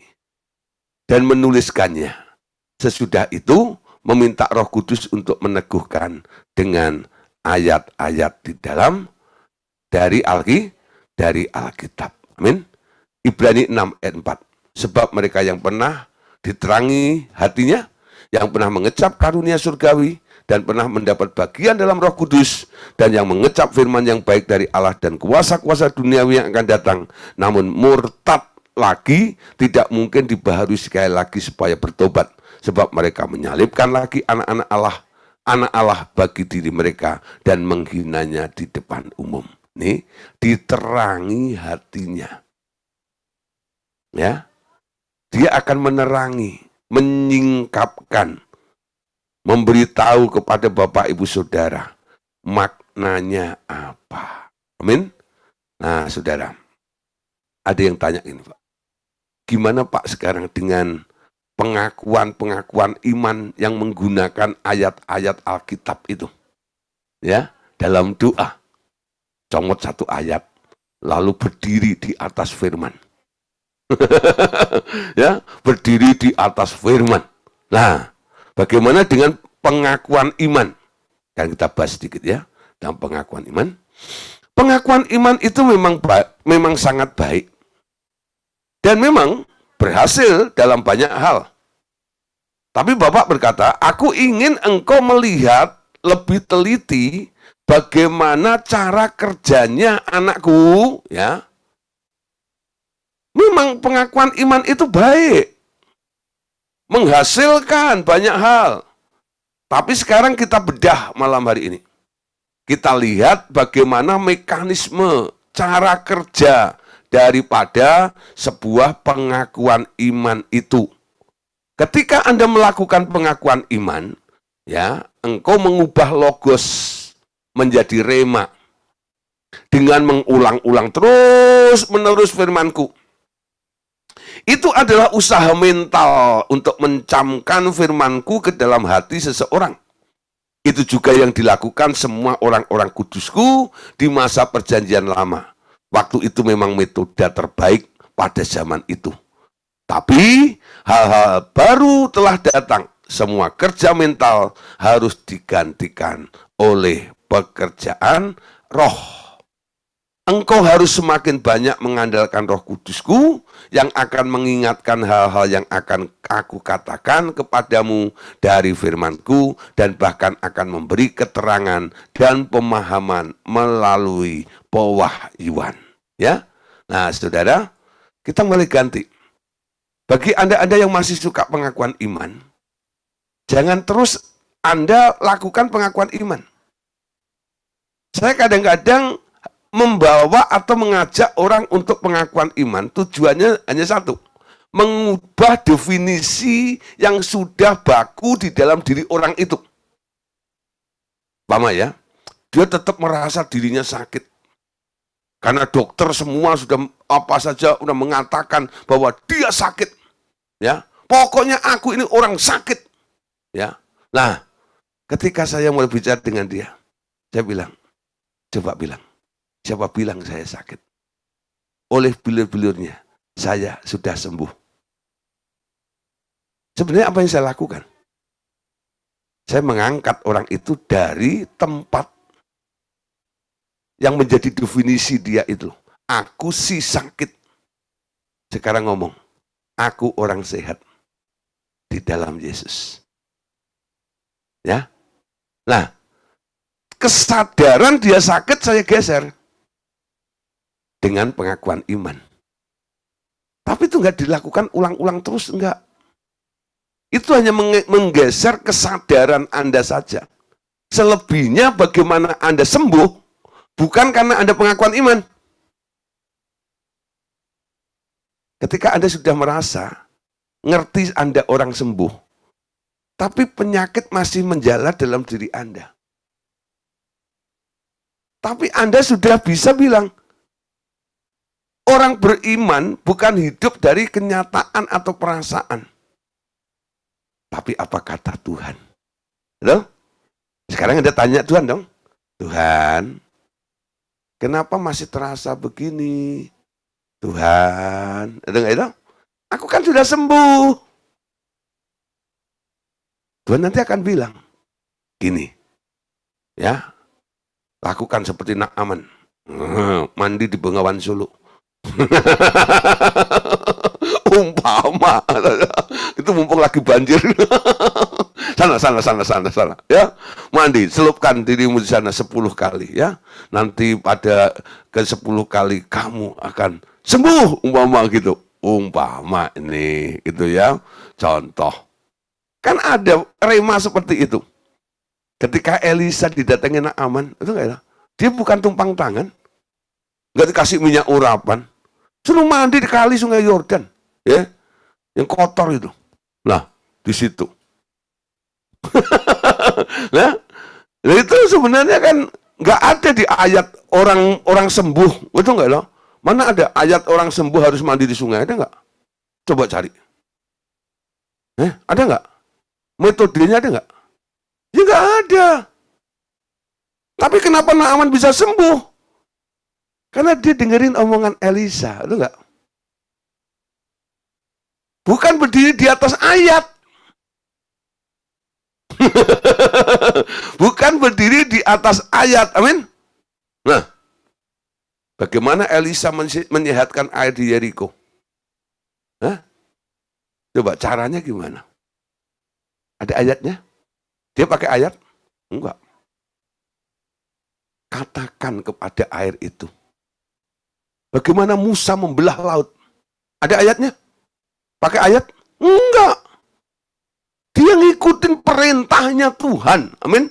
dan menuliskannya. Sesudah itu meminta Roh Kudus untuk meneguhkan dengan ayat-ayat di dalam dari Alkitab. Amin. Ibrani 6 ayat 4. Sebab mereka yang pernah diterangi hatinya, yang pernah mengecap karunia surgawi, dan pernah mendapat bagian dalam Roh Kudus dan yang mengecap firman yang baik dari Allah dan kuasa-kuasa duniawi yang akan datang namun murtad lagi tidak mungkin dibaharui sekali lagi supaya bertobat sebab mereka menyalibkan lagi anak-anak Allah anak Allah bagi diri mereka dan menghinanya di depan umum nih diterangi hatinya ya dia akan menerangi menyingkapkan memberitahu kepada Bapak Ibu Saudara maknanya apa. Amin. Nah, Saudara, ada yang tanya ini, Pak. Gimana Pak sekarang dengan pengakuan-pengakuan iman yang menggunakan ayat-ayat Alkitab itu? Ya, dalam doa. Comot satu ayat, lalu berdiri di atas firman. ya, berdiri di atas firman. Nah, Bagaimana dengan pengakuan iman? Kan kita bahas sedikit ya dalam pengakuan iman. Pengakuan iman itu memang memang sangat baik dan memang berhasil dalam banyak hal. Tapi Bapak berkata, aku ingin engkau melihat lebih teliti bagaimana cara kerjanya anakku, ya. Memang pengakuan iman itu baik menghasilkan banyak hal. Tapi sekarang kita bedah malam hari ini. Kita lihat bagaimana mekanisme cara kerja daripada sebuah pengakuan iman itu. Ketika Anda melakukan pengakuan iman, ya, engkau mengubah logos menjadi rema dengan mengulang-ulang terus menerus firmanku. Itu adalah usaha mental untuk mencamkan firmanku ke dalam hati seseorang. Itu juga yang dilakukan semua orang-orang kudusku di masa perjanjian lama. Waktu itu memang metode terbaik pada zaman itu. Tapi hal-hal baru telah datang. Semua kerja mental harus digantikan oleh pekerjaan roh engkau harus semakin banyak mengandalkan roh kudusku yang akan mengingatkan hal-hal yang akan aku katakan kepadamu dari firmanku dan bahkan akan memberi keterangan dan pemahaman melalui pewahyuan. Ya, Nah saudara, kita mulai ganti. Bagi Anda-Anda yang masih suka pengakuan iman, jangan terus Anda lakukan pengakuan iman. Saya kadang-kadang membawa atau mengajak orang untuk pengakuan iman tujuannya hanya satu mengubah definisi yang sudah baku di dalam diri orang itu Paham ya dia tetap merasa dirinya sakit karena dokter semua sudah apa saja sudah mengatakan bahwa dia sakit ya pokoknya aku ini orang sakit ya nah ketika saya mau bicara dengan dia saya bilang coba bilang Siapa bilang saya sakit? Oleh bilir-bilirnya, saya sudah sembuh. Sebenarnya apa yang saya lakukan? Saya mengangkat orang itu dari tempat yang menjadi definisi dia itu. Aku si sakit. Sekarang ngomong, aku orang sehat di dalam Yesus. Ya. Nah, kesadaran dia sakit saya geser dengan pengakuan iman. Tapi itu enggak dilakukan ulang-ulang terus, enggak. Itu hanya menggeser kesadaran Anda saja. Selebihnya bagaimana Anda sembuh, bukan karena Anda pengakuan iman. Ketika Anda sudah merasa, ngerti Anda orang sembuh, tapi penyakit masih menjalar dalam diri Anda. Tapi Anda sudah bisa bilang, Orang beriman bukan hidup dari kenyataan atau perasaan. Tapi apa kata Tuhan? Halo? Sekarang ada tanya Tuhan dong. Tuhan, kenapa masih terasa begini? Tuhan, ada dengar itu? Aku kan sudah sembuh. Tuhan nanti akan bilang, gini, ya, lakukan seperti nak aman. Mandi di Bengawan Solo. umpama itu mumpung lagi banjir sana sana sana sana sana ya mandi selupkan dirimu di sana sepuluh kali ya nanti pada ke sepuluh kali kamu akan sembuh umpama gitu umpama ini gitu ya contoh kan ada rema seperti itu ketika Elisa didatangi Naaman itu enggak dia bukan tumpang tangan nggak dikasih minyak urapan. Suruh mandi di kali Sungai Yordan, ya, yang kotor itu. Nah, di situ. nah, itu sebenarnya kan nggak ada di ayat orang orang sembuh, betul nggak loh? Mana ada ayat orang sembuh harus mandi di sungai? Ada nggak? Coba cari. Eh, ada nggak? Metodenya ada nggak? Ya nggak ada. Tapi kenapa Naaman bisa sembuh? Karena dia dengerin omongan Elisa, itu nggak? Bukan berdiri di atas ayat. Bukan berdiri di atas ayat, amin. Nah, bagaimana Elisa menyehatkan air di Yeriko? Hah? Coba caranya gimana? Ada ayatnya? Dia pakai ayat? Enggak. Katakan kepada air itu, Bagaimana Musa membelah laut? Ada ayatnya? Pakai ayat? Enggak. Dia ngikutin perintahnya Tuhan. Amin.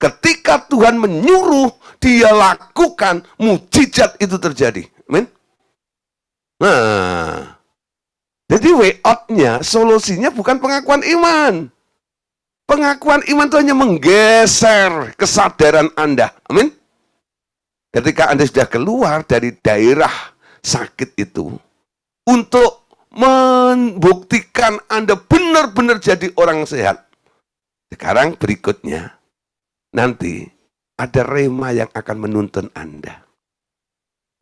Ketika Tuhan menyuruh, dia lakukan, mujizat itu terjadi. Amin. Nah, jadi way out-nya, solusinya bukan pengakuan iman. Pengakuan iman itu hanya menggeser kesadaran Anda. Amin. Ketika Anda sudah keluar dari daerah sakit itu, untuk membuktikan Anda benar-benar jadi orang sehat. Sekarang berikutnya, nanti ada rema yang akan menuntun Anda.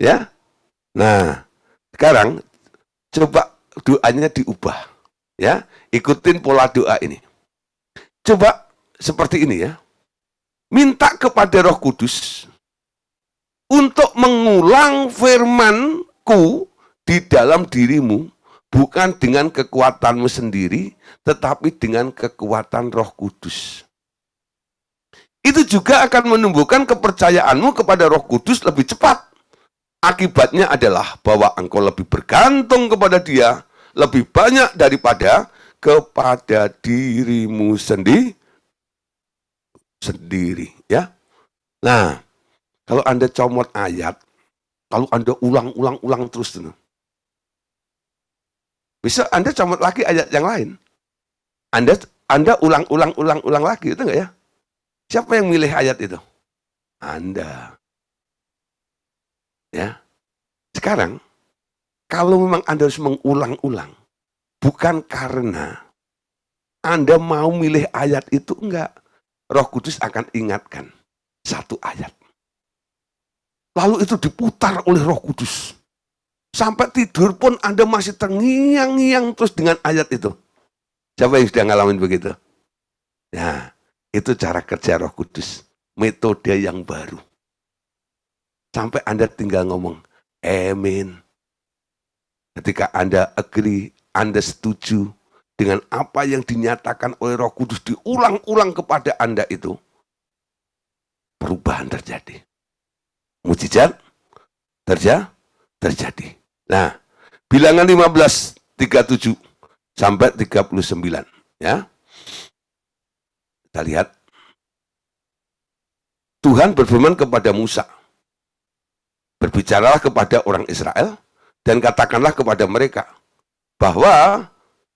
Ya? Nah, sekarang coba doanya diubah. Ya, ikutin pola doa ini. Coba seperti ini ya. Minta kepada Roh Kudus untuk mengulang firmanku di dalam dirimu, bukan dengan kekuatanmu sendiri, tetapi dengan kekuatan roh kudus. Itu juga akan menumbuhkan kepercayaanmu kepada roh kudus lebih cepat. Akibatnya adalah bahwa engkau lebih bergantung kepada dia, lebih banyak daripada kepada dirimu sendiri sendiri ya. Nah, kalau Anda comot ayat, kalau Anda ulang-ulang-ulang terus. itu, Bisa Anda comot lagi ayat yang lain. Anda Anda ulang-ulang-ulang-ulang lagi, itu enggak ya? Siapa yang milih ayat itu? Anda. Ya. Sekarang, kalau memang Anda harus mengulang-ulang, bukan karena Anda mau milih ayat itu, enggak. Roh Kudus akan ingatkan satu ayat. Lalu itu diputar oleh roh kudus. Sampai tidur pun Anda masih terngiang-ngiang terus dengan ayat itu. Siapa yang sudah ngalamin begitu? Ya, itu cara kerja roh kudus. Metode yang baru. Sampai Anda tinggal ngomong, Amin. Ketika Anda agree, Anda setuju dengan apa yang dinyatakan oleh roh kudus diulang-ulang kepada Anda itu, perubahan terjadi mujizat terja terjadi. Nah, bilangan 15 37 sampai 39 ya. Kita lihat Tuhan berfirman kepada Musa, berbicaralah kepada orang Israel dan katakanlah kepada mereka bahwa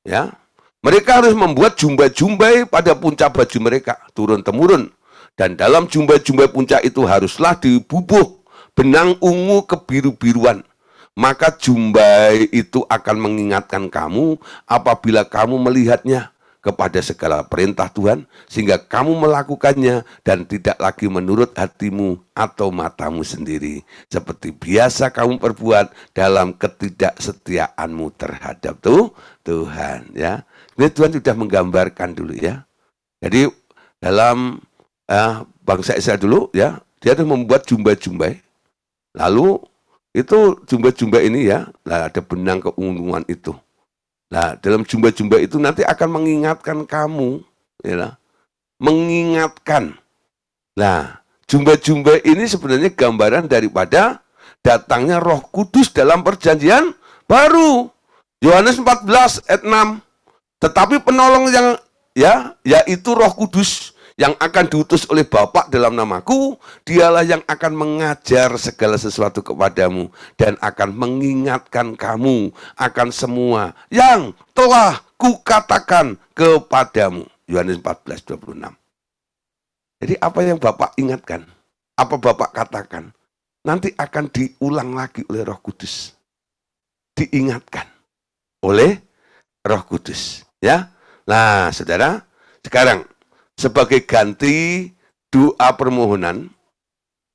ya mereka harus membuat jumbai-jumbai pada puncak baju mereka turun temurun dan dalam jumbai-jumbai puncak itu haruslah dibubuh benang ungu kebiru-biruan. Maka jumbai itu akan mengingatkan kamu apabila kamu melihatnya kepada segala perintah Tuhan, sehingga kamu melakukannya dan tidak lagi menurut hatimu atau matamu sendiri, seperti biasa kamu perbuat dalam ketidaksetiaanmu terhadap tuh Tuhan. Ya, ini Tuhan sudah menggambarkan dulu ya. Jadi dalam eh, bangsa Israel dulu ya, dia tuh membuat jumbai-jumbai Lalu itu jumba-jumba ini ya, lah ada benang keunggungan itu. Nah, dalam jumba-jumba itu nanti akan mengingatkan kamu, ya, mengingatkan. Nah, jumba-jumba ini sebenarnya gambaran daripada datangnya Roh Kudus dalam perjanjian baru. Yohanes 14 ayat 6. Tetapi penolong yang ya yaitu Roh Kudus yang akan diutus oleh Bapak dalam namaku, dialah yang akan mengajar segala sesuatu kepadamu dan akan mengingatkan kamu akan semua yang telah kukatakan kepadamu. Yohanes 14, 26. Jadi apa yang Bapak ingatkan, apa Bapak katakan, nanti akan diulang lagi oleh roh kudus. Diingatkan oleh roh kudus. Ya, Nah, saudara, sekarang sebagai ganti doa permohonan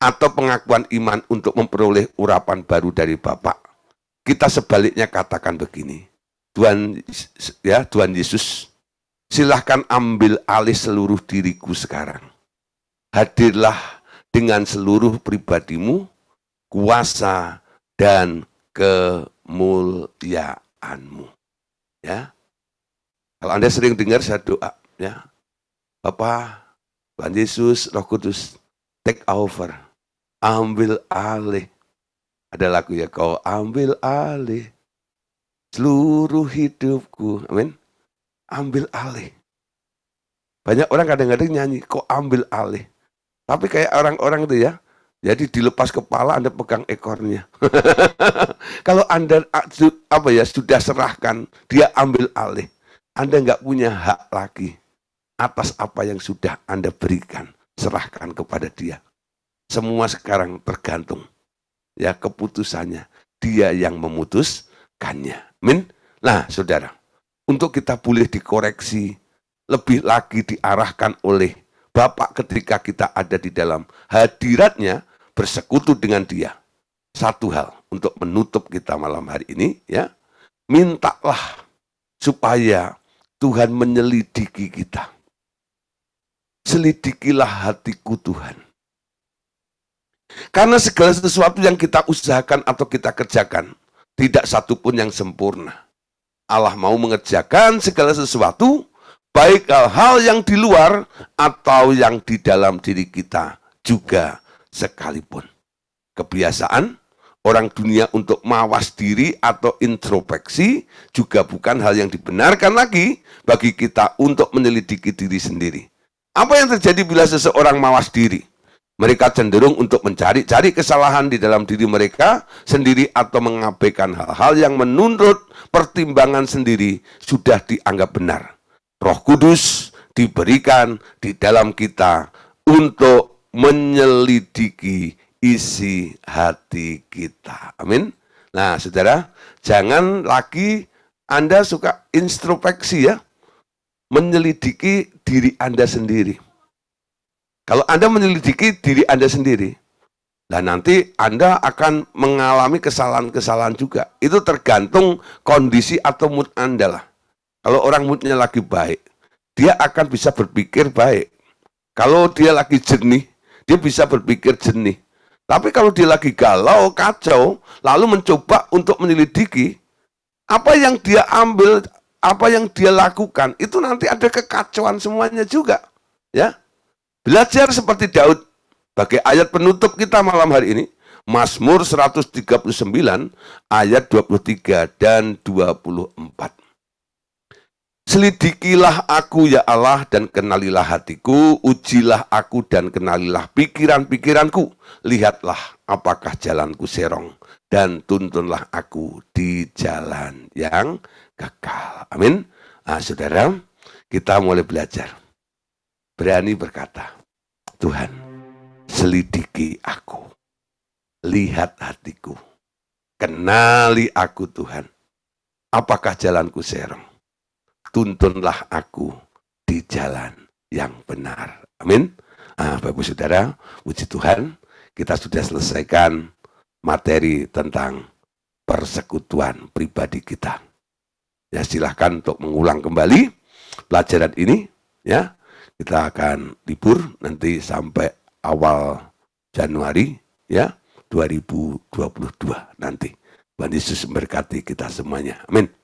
atau pengakuan iman untuk memperoleh urapan baru dari Bapak. Kita sebaliknya katakan begini, Tuhan ya Tuhan Yesus, silahkan ambil alih seluruh diriku sekarang. Hadirlah dengan seluruh pribadimu, kuasa dan kemuliaanmu. Ya, kalau anda sering dengar saya doa, ya Bapak, Tuhan Yesus, Roh Kudus, take over. Ambil alih. Ada lagu ya, kau ambil alih seluruh hidupku. Amin. Ambil alih. Banyak orang kadang-kadang nyanyi, kau ambil alih. Tapi kayak orang-orang itu ya, jadi dilepas kepala Anda pegang ekornya. Kalau Anda apa ya sudah serahkan, dia ambil alih. Anda nggak punya hak lagi atas apa yang sudah Anda berikan, serahkan kepada Dia. Semua sekarang tergantung ya keputusannya. Dia yang memutuskannya. Min. Nah, Saudara, untuk kita boleh dikoreksi lebih lagi diarahkan oleh Bapak ketika kita ada di dalam hadiratnya bersekutu dengan Dia. Satu hal untuk menutup kita malam hari ini ya, mintalah supaya Tuhan menyelidiki kita Selidikilah hatiku Tuhan. Karena segala sesuatu yang kita usahakan atau kita kerjakan, tidak satu pun yang sempurna. Allah mau mengerjakan segala sesuatu, baik hal-hal yang di luar atau yang di dalam diri kita juga sekalipun. Kebiasaan orang dunia untuk mawas diri atau introspeksi juga bukan hal yang dibenarkan lagi bagi kita untuk menyelidiki diri sendiri. Apa yang terjadi bila seseorang mawas diri? Mereka cenderung untuk mencari-cari kesalahan di dalam diri mereka sendiri atau mengabaikan hal-hal yang menurut pertimbangan sendiri sudah dianggap benar. Roh Kudus diberikan di dalam kita untuk menyelidiki isi hati kita. Amin. Nah, saudara, jangan lagi Anda suka introspeksi ya menyelidiki diri Anda sendiri. Kalau Anda menyelidiki diri Anda sendiri, dan nanti Anda akan mengalami kesalahan-kesalahan juga. Itu tergantung kondisi atau mood Anda lah. Kalau orang moodnya lagi baik, dia akan bisa berpikir baik. Kalau dia lagi jernih, dia bisa berpikir jernih. Tapi kalau dia lagi galau, kacau, lalu mencoba untuk menyelidiki apa yang dia ambil apa yang dia lakukan itu nanti ada kekacauan semuanya juga ya belajar seperti Daud bagi ayat penutup kita malam hari ini Mazmur 139 ayat 23 dan 24 Selidikilah aku ya Allah dan kenalilah hatiku, ujilah aku dan kenalilah pikiran-pikiranku. Lihatlah apakah jalanku serong dan tuntunlah aku di jalan yang kekal. Amin. Nah, saudara, kita mulai belajar. Berani berkata, Tuhan, selidiki aku. Lihat hatiku. Kenali aku Tuhan. Apakah jalanku serem? Tuntunlah aku di jalan yang benar. Amin. Nah, Bapak Saudara, puji Tuhan, kita sudah selesaikan materi tentang persekutuan pribadi kita. Ya silahkan untuk mengulang kembali pelajaran ini. Ya kita akan libur nanti sampai awal Januari ya 2022 nanti. Tuhan Yesus memberkati kita semuanya. Amin.